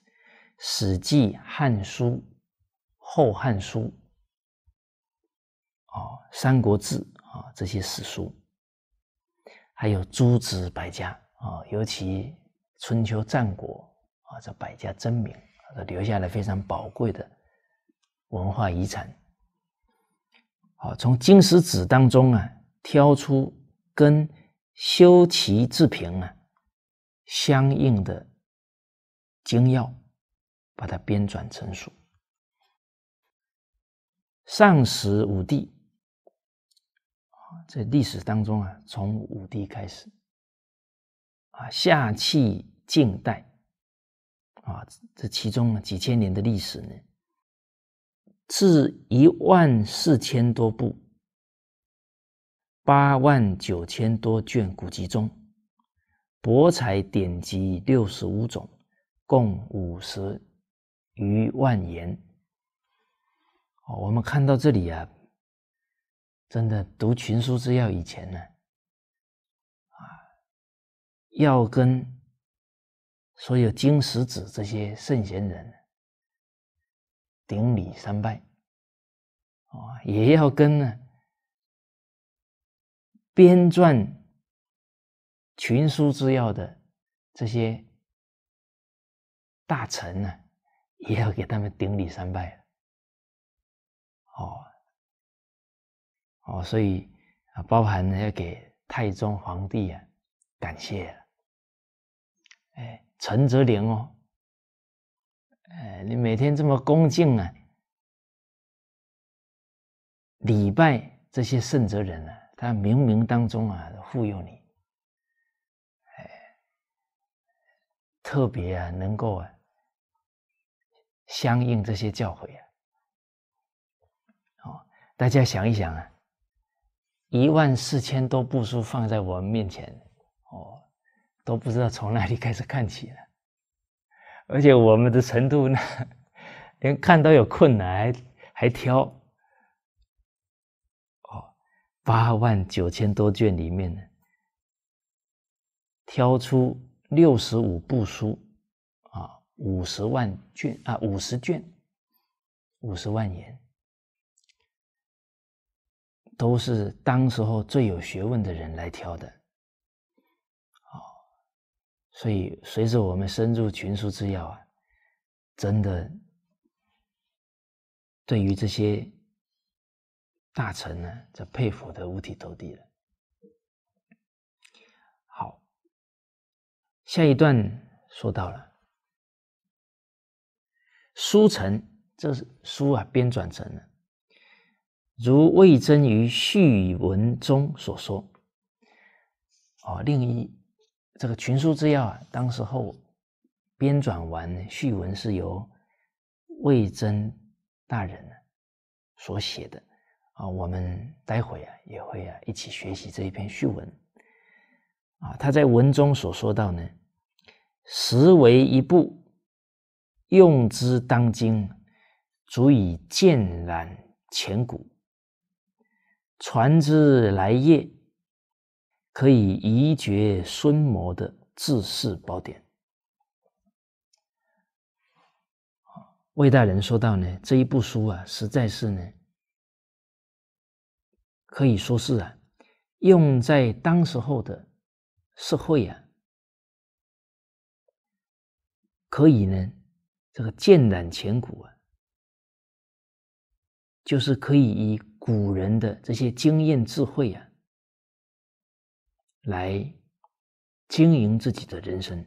A: 史记》《汉书》《后汉书》哦，《三国志》啊这些史书，还有诸子百家啊，尤其春秋战国啊这百家争鸣。留下了非常宝贵的文化遗产。好，从金石子当中啊，挑出跟修齐治平啊
B: 相应的精要，把它编纂成书。上始五帝在历史当中啊，从五帝开始啊，
A: 下气静待，啊，这其中几千年的历史呢，是一万四千多部、八万九千多卷古籍中，博采典籍六十五种，共五十余万言。
B: 哦，我们看到这里啊，真的读群书之要以前呢，啊，要跟。所有经史子这些圣贤人，顶礼三拜，
C: 啊，也
B: 要跟呢编撰群书之要的这些大臣呢，也要给他们顶礼三拜哦，哦，所以啊，包含要给太宗皇帝啊，感谢了，哎。陈泽灵哦，哎，你每天这么恭敬啊，礼拜这些圣
A: 哲人啊，他冥冥当中啊，护佑你，哎，特别啊，能够啊相应这些教诲啊，哦，大家想一想啊，一万四千多部书放在我们面前，哦。都不知道从哪里开始看起了，而且我们的程度呢，连看都有困难，还还挑哦，八万九千多卷里面呢，挑出六十五部书啊，五十万卷啊，五十卷，
B: 五十万言，都是当时候最有学问的人来挑的。
A: 所以，随着我们深入群书之要啊，真的
B: 对于这些大臣呢，这佩服的五体投地了。好，下一段说到了书成，
A: 这是书啊编撰成了，
B: 如魏征于序
A: 文中所说啊，另一。这个《群书之要》啊，当时候编撰完序文是由魏征大人所写的啊，我们待会啊也会啊一起学习这一篇序文啊。他在文中所说到呢，实为一部用之当今，足以鉴览千古，传之来业。可以移绝孙魔的治世宝典。魏大人说到呢，这一部书啊，实在是呢，可以说是啊，用在当时候的社会啊，
B: 可以呢，这个剑染千古啊，就是可以以古人的这些经验智慧啊。来经营自己的人生，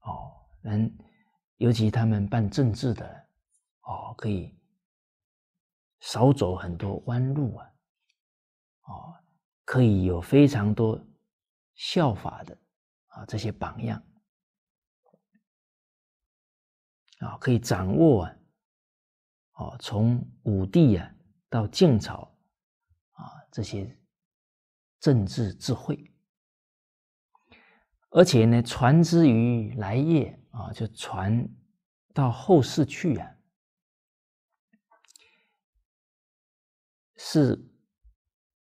B: 哦，嗯，尤其他们
A: 办政治的，哦，可以少走很多弯
B: 路啊，哦，可以有非常多效法的啊这些榜样，啊，可以掌握啊，哦，从武帝啊到晋朝啊这些。政治智慧，
A: 而且呢，传之于来业啊，就传到
B: 后世去啊，是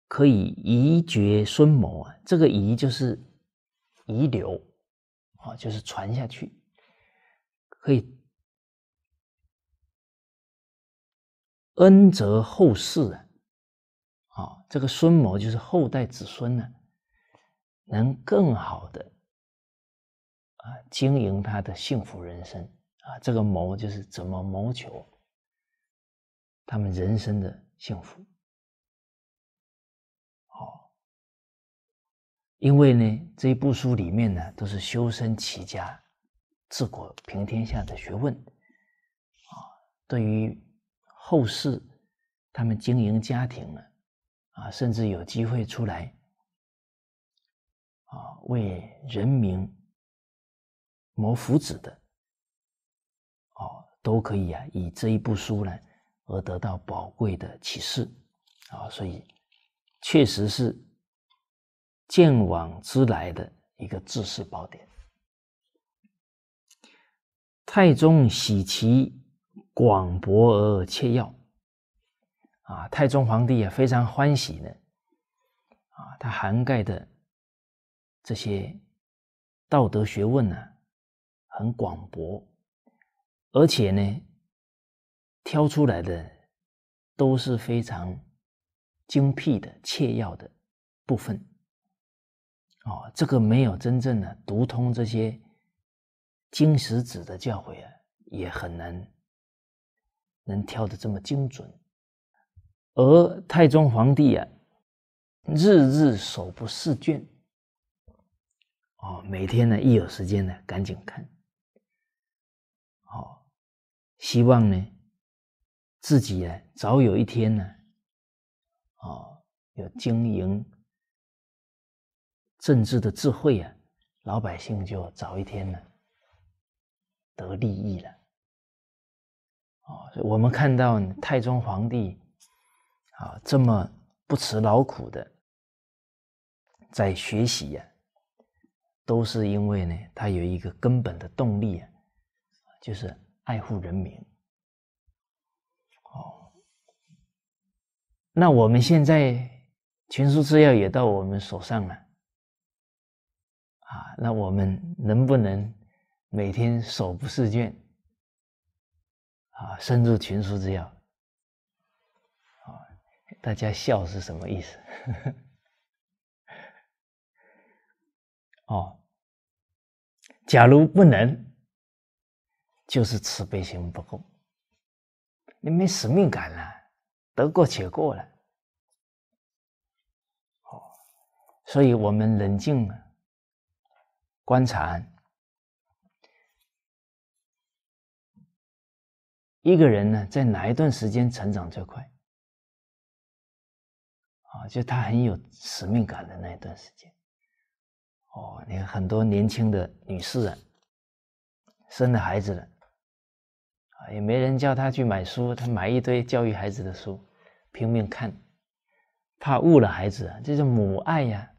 B: 可以遗绝孙谋啊。这个遗就是遗留啊，就是传下去，可以恩泽后世啊。啊，这个“孙谋”就是后代子孙呢，能更
A: 好的啊经营他的幸福人生啊。这个“谋”
B: 就是怎么谋求他们人生的幸福。好，因为呢这一
A: 部书里面呢都是修身齐家、治国平天下的学问啊，对于后世他们经营家庭
B: 呢。啊，甚至有机会出来，啊，为人民谋福祉的，
A: 啊，都可以啊，以这一部书呢而得到宝贵的启示，啊，所以确实是见往知来的一个治世宝典。太宗喜其广博而切要。啊，太宗皇帝也非常欢喜呢。啊，他涵盖的这些
B: 道德学问呢，很广博，而且呢，挑出来的都是非常
A: 精辟的、切要的部分。哦，这个没有真正的读通这些经史子的教诲啊，也很难能挑得这么精准。而太宗皇帝啊，日日手不释卷。哦，每天呢，一有时间呢，赶紧看。哦，
B: 希望呢，自己呢，早有一天呢，哦，有经营政治的智慧
A: 啊，老百姓就早一天呢，得利益了。哦，我们看到太宗皇帝。啊，这么不辞劳苦的在学习呀，都是因为呢，他有一个根本的动力啊，就是爱护人民。
B: 哦，那
A: 我们现在群书制药也到我们手上了，啊，那我们能不能每天手不释卷，啊，深入群书制药？大家
B: 笑是什么意思？(laughs) 哦，假如不能，就是慈悲
A: 心不够，你没使命感了，得过且过了。
B: 哦，所以我们冷静观察一个人呢，在哪一段时间成长最快？啊，就他很有使命感的那一段时间，
A: 哦，你看很多年轻的女士啊，生了孩子了，啊，也没人叫她去买书，她买一堆教育孩子的书，拼命看，怕误了孩子啊，这是母爱呀，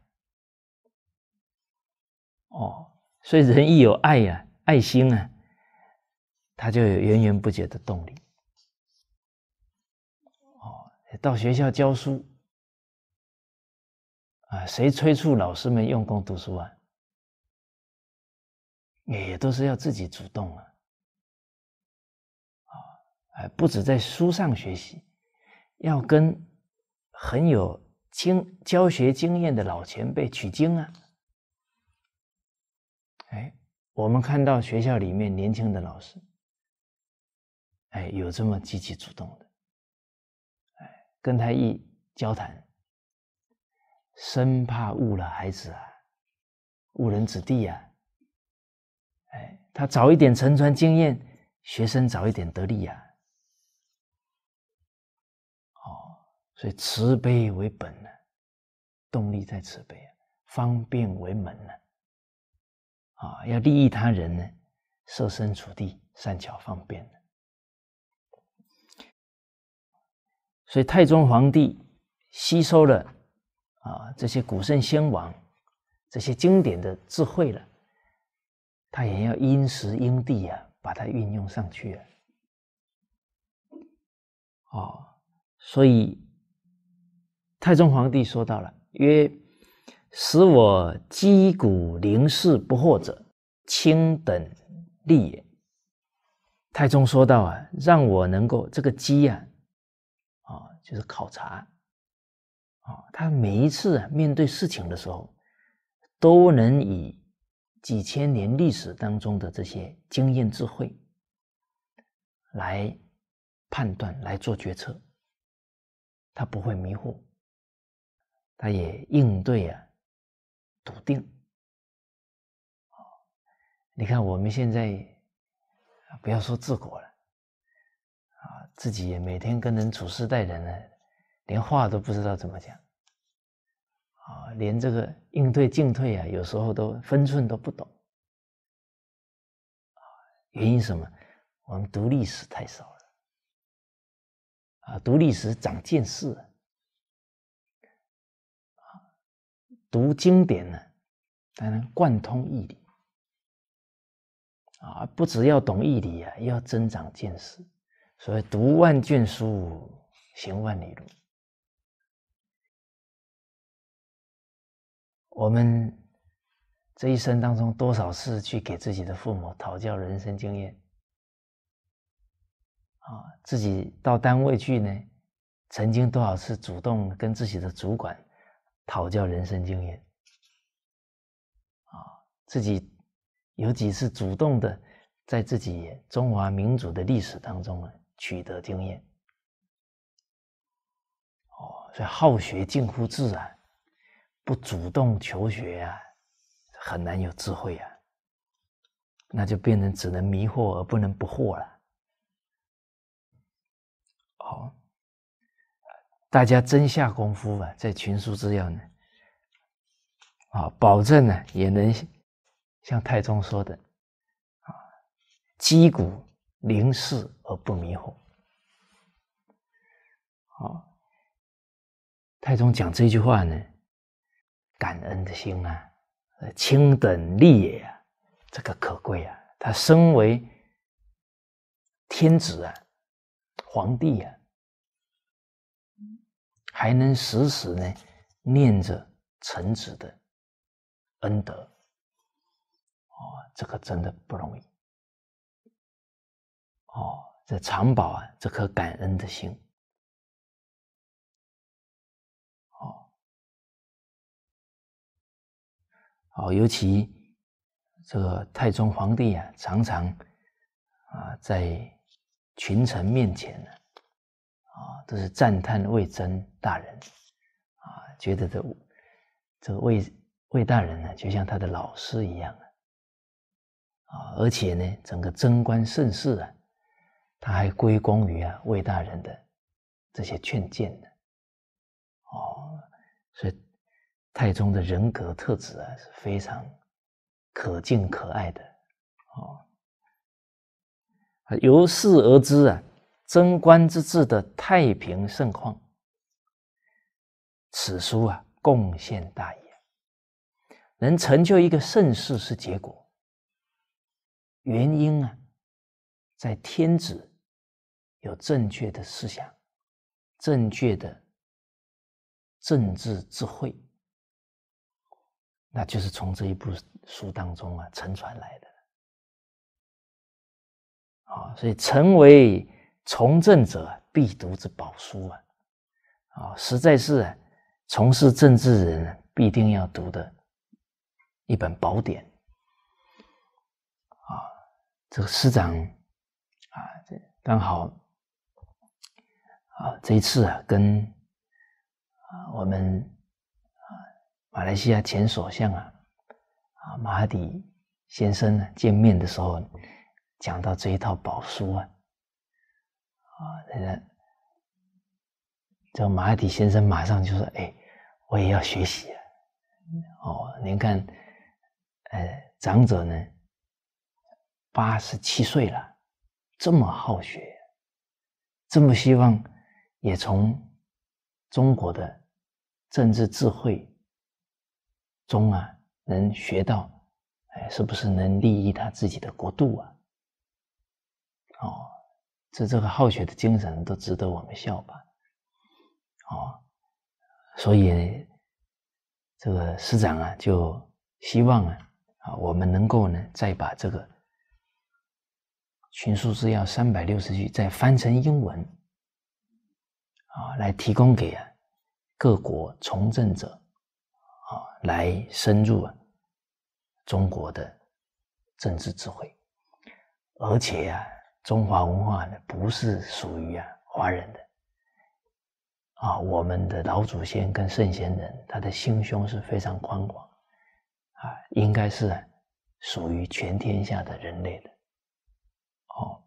A: 哦，所以人一有爱呀、爱心啊，他就有源源不绝的动力，哦，到学校教书。
B: 啊，谁催促老师们用功读书啊？也都是要自己主动啊！啊，哎，不止在书上学习，要跟
A: 很有经教学经验的老前辈取经啊！哎，我们看到学校里面年轻的老师，哎，有这么积极主动的，哎，跟他一交谈。生怕误了孩子啊，误人子弟啊！哎，他早一点乘船经验，学生早一点得利呀。哦，所以慈悲为本呢，动力在慈悲啊，方便为门呢。
B: 啊，要利益他人呢，设身处地，善巧方便呢。所以太宗皇帝
A: 吸收了。啊，这些古圣先王，这些经典的智慧了，他也要因时因地啊，把它运用上去啊。哦，所以太宗皇帝说到了，曰：使我击鼓临事不惑者，清等立也。太宗说道啊，让我能够这个击呀，啊，就是考察。啊，他每一次啊面对事情的时候，都能以几千年历史当中的这些经验智慧
B: 来判断来做决策。他不会迷惑，他也应对啊，笃定。你看我们现在，不要说治国了，
A: 啊，自己也每天跟人处事待人呢。连话都不知道怎么讲啊！连这个应对进退啊，有时候都
B: 分寸都不懂啊。原因什么？我们读历史太少了啊！读历史长见识啊！读经典呢，才能贯通义理啊！不只要懂义理啊，要增长见识。所以读万卷书，行万里路。我们这一生当中，多少次去给自己的父母讨教人生经验
C: 啊？
A: 自己到单位去呢，曾经多少次主动跟自己的主管讨教人生经验啊？自己有几次主动的在自己中华民族的历史当中呢取得经验哦？所以好学近乎自然。不主动求学啊，很难有智慧啊。那就变成只能迷惑而不能不惑了。好，大家真下功夫吧，在群书之要呢，啊，保证呢也能像太宗说的啊，击鼓凝视而不迷惑。好，太宗讲这句话呢。感恩的心啊，呃，清等利也啊，这个可贵啊！他身为天子啊，皇帝啊，还能
B: 时时呢念着臣子的恩德，哦，这个真的不容易。哦，这藏宝啊，这颗感恩的心。哦，尤其这个太宗皇帝啊，常常啊在
A: 群臣面前呢，啊都是赞叹魏征大人啊，觉得这这个魏魏大人呢，就像他的老师一样啊，而且呢，整个贞观盛世啊，他还归功于啊魏大人的这些劝谏呢，哦，所以。太宗的人格特质啊是非常可敬可爱的哦，由是而知啊，贞观之治的太平盛况，此书啊贡献大也。能成就一个盛
B: 世是结果，原因啊，在天子有正确的思想，正确的政治智慧。那就是从这一部书当中啊，承传来的，啊，所以成
A: 为从政者必读之宝书啊，啊，实在是从事政治人必定要读的一本宝典啊。这个师长啊，这刚好啊，这一次啊，跟啊我们。马来西亚前首相啊，啊马哈迪先生呢见面的时候，讲到这一套宝书啊，啊，人个，这马哈迪先生马上就说：“哎，我也要学习啊！”哦，您看，呃，长者呢八十七岁了，这么好学，这么希望也从中国的政治智慧。中啊，能学到，哎，是不是能利益他自己的国度啊？哦，这这个好学的精神都值得我们效仿。哦，所以这个师长啊，就希望啊，啊，我们能够呢，再把这个《群书治要》三百六十句再翻成英文，啊，来提供给各国从政者。啊，来深入啊中国的政治智慧，而且啊，中华文化呢不是属于啊华人的，啊，我们的老祖先跟圣贤人，他的心胸是非常宽广，啊，应该是属于全天下的人类的，哦，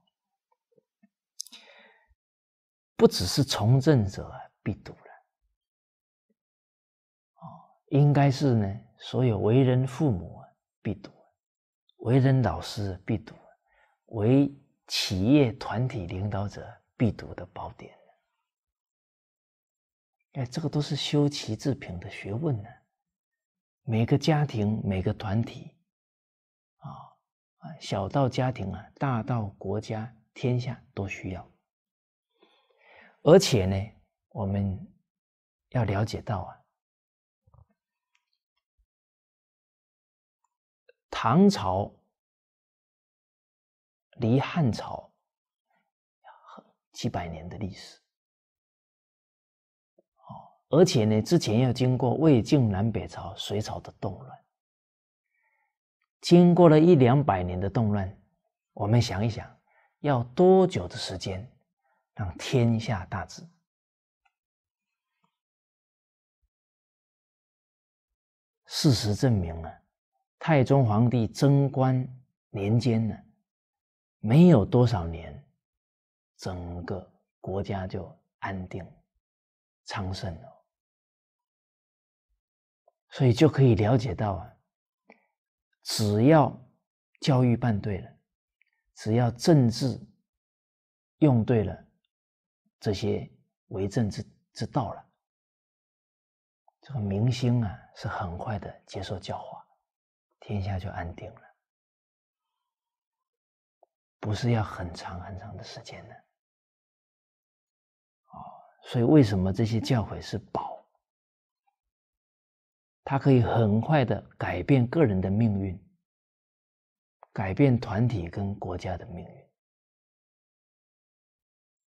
A: 不只是从政者必读。应该是呢，所有为人父母必读，为人老师必读，为企业团体领导者必读的宝典。哎，这个都是修齐治平的学问呢。每个家庭、每个团体，啊啊，小到家庭啊，大到国家、天下
B: 都需要。而且呢，我们要了解到啊。唐朝离汉朝几百年的历史，哦，而且呢，之前要经过魏晋南北朝、隋朝的动乱，
A: 经过了一两百年的动乱，我们想一想，要多久
B: 的时间让天下大治？事实证明了。太宗皇帝贞观年间呢，没有多少年，整个国家就安定、昌盛了。所以就可以了解到啊，只要教育办对了，只要政治用对了这些为政之之道了，这个明星啊是很快的接受教化。天下就安定了，不是要很长很长的时间呢。哦，所以为什么这些教诲是宝？它可以很快的改变个人的命运，改变团体跟国家的命运。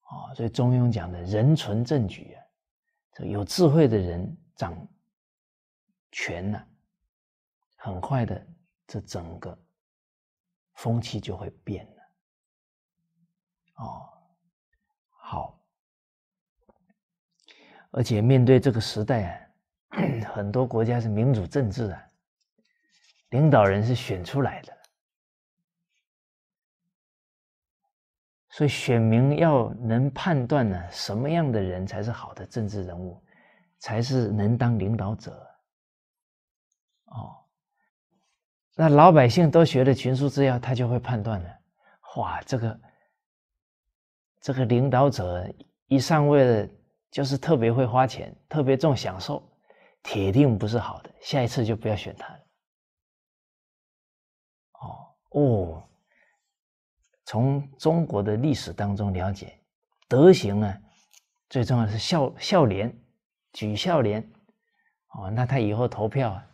B: 哦，所以中庸讲的“人存正举”啊，有智慧的人掌权呢。很快的，这整个风气就会变了。哦，好，而且面对这个
A: 时代啊，(coughs) 很多国家是民主政治啊，领导人是选出来的，所以选民要能判断呢，什么样的人才是好的政治人物，才是能当领导者。哦。那老百姓都学了群书治要，他就会判断了。哇，这个这个领导者一上位了，就是特别会花钱，特别重享受，铁定不是好的。下一次就不要选他了。哦哦，从中国的历史当中了解，德行呢最重要的是孝孝廉，举孝廉。哦，那他以后投票啊？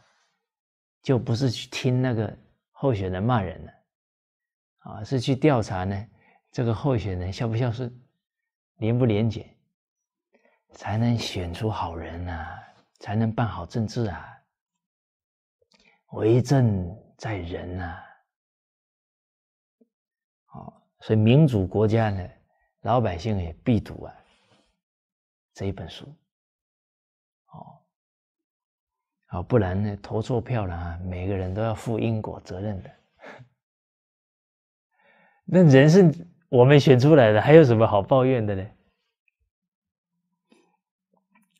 A: 就不是去听那个候选人骂人了，啊，是去调查呢，这个候选人孝不孝顺，廉不廉洁，才能选出好人呐，才能办好政治啊，为政在
B: 人呐，啊，所以民主国家呢，老百姓也必读啊，这一本书。
A: 啊，不然呢？投错票了啊！每个人都要负因果责任的。(laughs) 那人是我们选出来的，还有什么好抱怨的呢？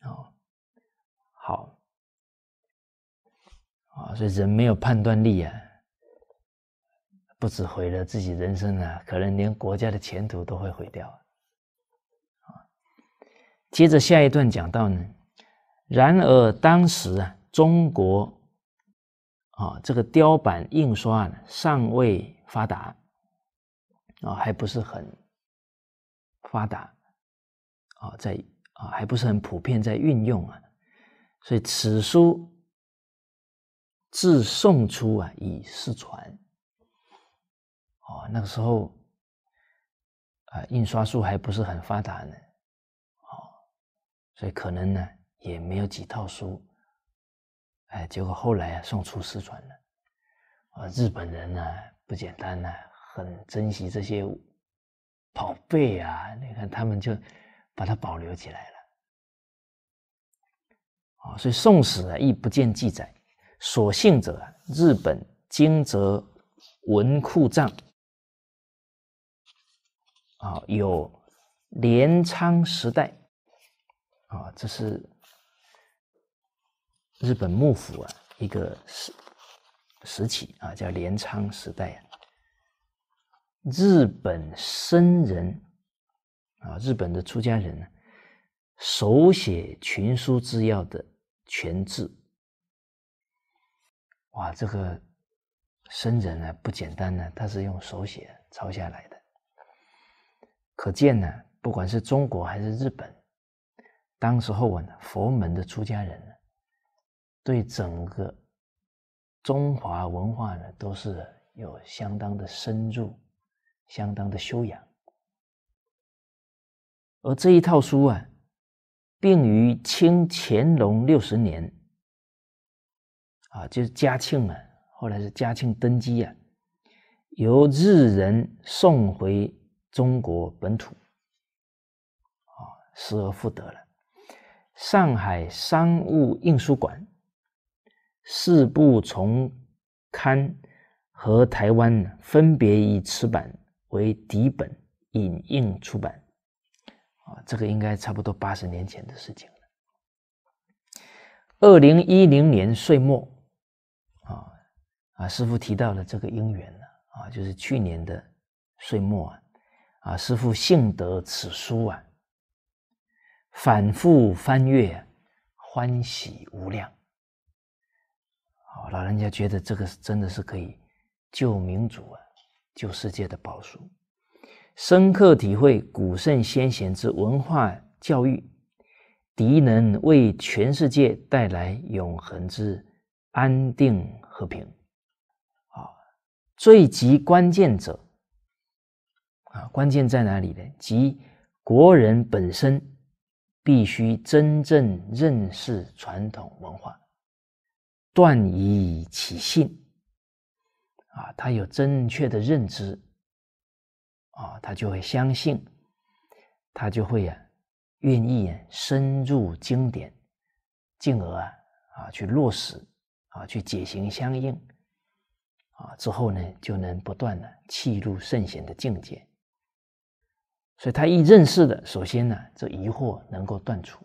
A: 哦，好，啊，所以人没有判断力啊，不止毁了自己人生啊，可能连国家的前途都会毁掉。啊，接着下一段讲到呢，然而当时啊。中国啊，这个雕版印刷尚未发达啊，还不是很发达啊，在啊还不是很普遍在运用啊，所以此书自宋初啊，已失传。哦，那个时候啊，印刷术还不是很发达呢，哦，所以可能呢，也没有几套书。哎，结果后来啊，送出四川了。啊，日本人呢不简单呢，很珍惜这些宝贝啊，你看他们就把它保留起来了。啊，所以《宋史》啊亦不见记载，所幸者日本经泽文库藏啊有镰仓时代啊，这是。日本幕府啊，一个时时期啊，叫镰仓时代。日本僧人啊，日本的出家人手写群书之要的全志。哇，这个僧人呢不简单呢，他是用手写抄下来的。可见呢，不管是中国还是日本，当时候啊，佛门的出家人。对整个中华文化呢，都是有相当的深入、相当的修养。而这一套书啊，并于清乾隆六十年啊，就是嘉庆啊，后来是嘉庆登基啊，由日人送回中国本土啊，失而复得了。上海商务印书馆。四部从刊和台湾分别以此版为底本影印出版，啊，这个应该差不多八十年前的事情了。二零一零年岁末，啊啊，师傅提到了这个因缘呢，啊，就是去年的岁末啊，啊，师傅幸得此书啊，反复翻阅，欢喜无量。好，老人家觉得这个是真的是可以救民族啊，救世界的宝书，深刻体会古圣先贤之文化教育，敌能为全世界带来永恒之安定和平。啊，最急关键者啊，关键在哪里呢？即国人本身必须真正认识传统文化。断以其信啊，他有正确的认知啊，他就会相信，他就会呀，愿意深入经典，进而啊啊去落实啊，去解行相应啊，之后呢，就能不断的契入圣贤的境界。所以他一认识的，首先呢，这疑惑能够断除，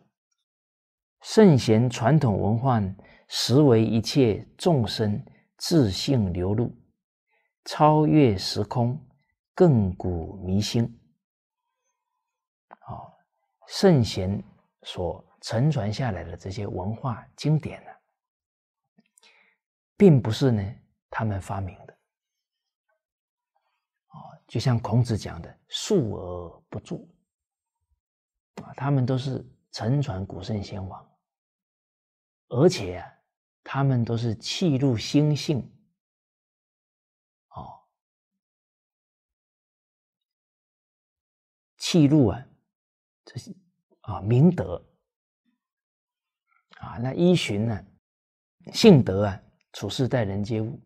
A: 圣贤传统文化。实为一切众生自性流露，超越时空，亘古弥新。好，圣贤所承传下来的这些文化经典呢，并不是呢他们发明的。啊，就像孔子讲的“述而不作”，啊，他们都是承传古圣先王，
B: 而且啊。他们都是气入心性，哦，气入啊，这是啊，明德
A: 啊，那依循呢，性德啊，处事待人接物，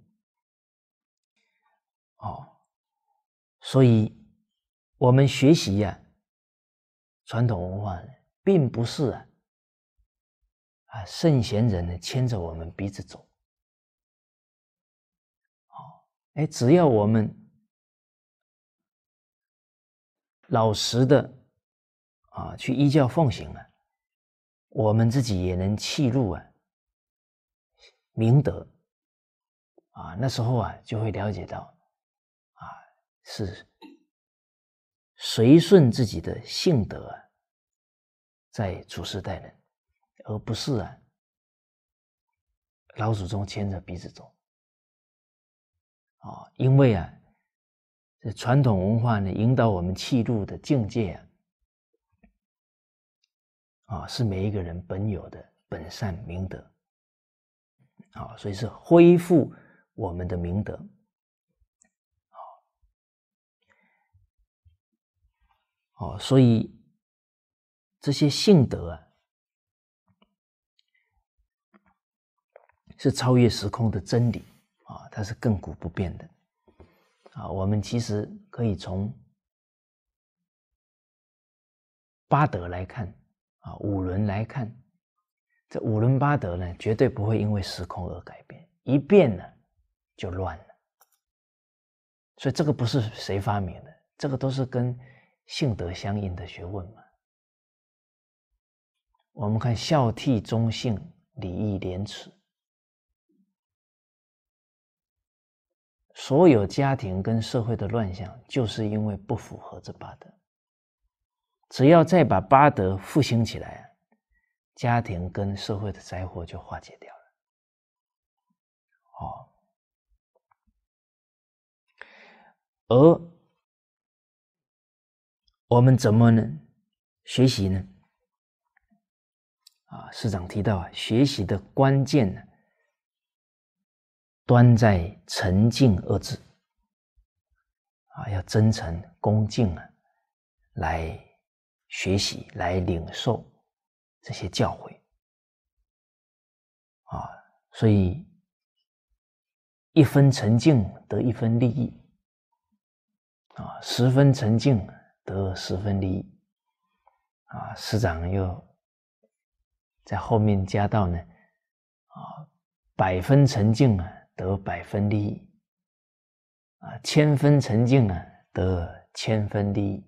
B: 哦，所以，我们学习呀，传统文化，并不是啊。啊，圣贤人呢牵着我们鼻子走，哎，只要我们老实的啊，去依教奉行啊，我们自己也能弃入啊，明德啊，那时候啊，就会了解到啊，是随顺自己的性德在处师待人。而不是啊，老祖宗牵着鼻子走啊，因为啊，这传统文化呢，引导我们气度的境
A: 界啊，啊，是每一个人本有的本
B: 善明德，啊，所以是恢复我们的明德，好，哦，所以这些性德啊。是超越时空的真理啊，它是亘古不变的啊。我们其实可以从八德来看啊，五伦来看，这
A: 五伦八德呢，绝对不会因为时空而改变。一变呢，就乱了。所以这个不是谁发明的，这个都是跟性德
B: 相应的学问嘛。我们看孝悌忠信礼义廉耻。
A: 所有家庭跟社会的乱象，就是因为不符合这八德。只要再把八德复兴起来啊，家庭跟社会
B: 的灾祸就化解掉了。哦，而我们怎么能学习呢？啊，师长提到
A: 啊，学习的关键呢？端在诚敬二字，啊，要真诚恭敬啊，
B: 来学习、来领受这些教诲，啊，所以一分诚敬得一分利益，啊，十分诚敬得十
A: 分利益，啊，师长又在后面加到呢，啊，百分诚敬啊。得百分利益啊，千分沉静啊，得千分利益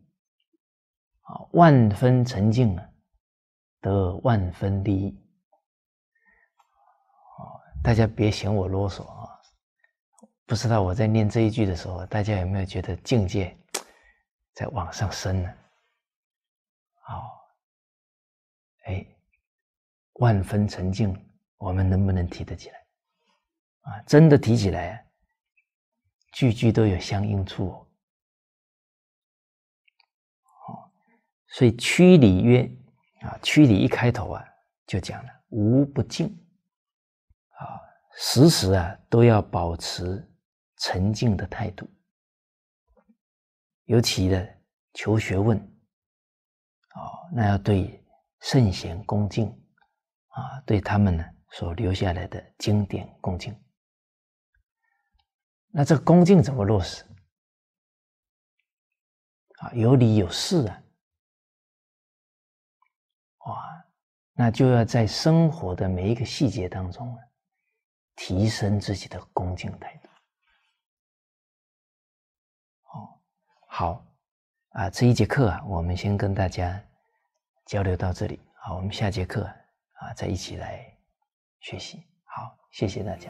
A: 啊，万分沉静啊，得万分利益大家别嫌我啰嗦啊！不知道我在念这一句的时候，大家有没有觉得境界在往上升呢？好，
B: 哎，万分沉静，我们能不能提得起来？啊，真的提起来，句句都有相应处哦。所以区里曰啊，区里一开头啊就讲了，无不敬
A: 啊，时时啊都要保持沉静的态度。尤其呢，求学问啊，那要对圣贤恭敬啊，对
B: 他们呢所留下来的经典恭敬。那这个恭敬怎么落实？啊，有理有势啊！哇，那就要在生活
A: 的每一个细节当中啊，提升自己的恭敬态度。哦，好啊，这一节课啊，我们先跟大家交流到这里。好，我们下节课啊，再一起来学习。好，谢谢大家。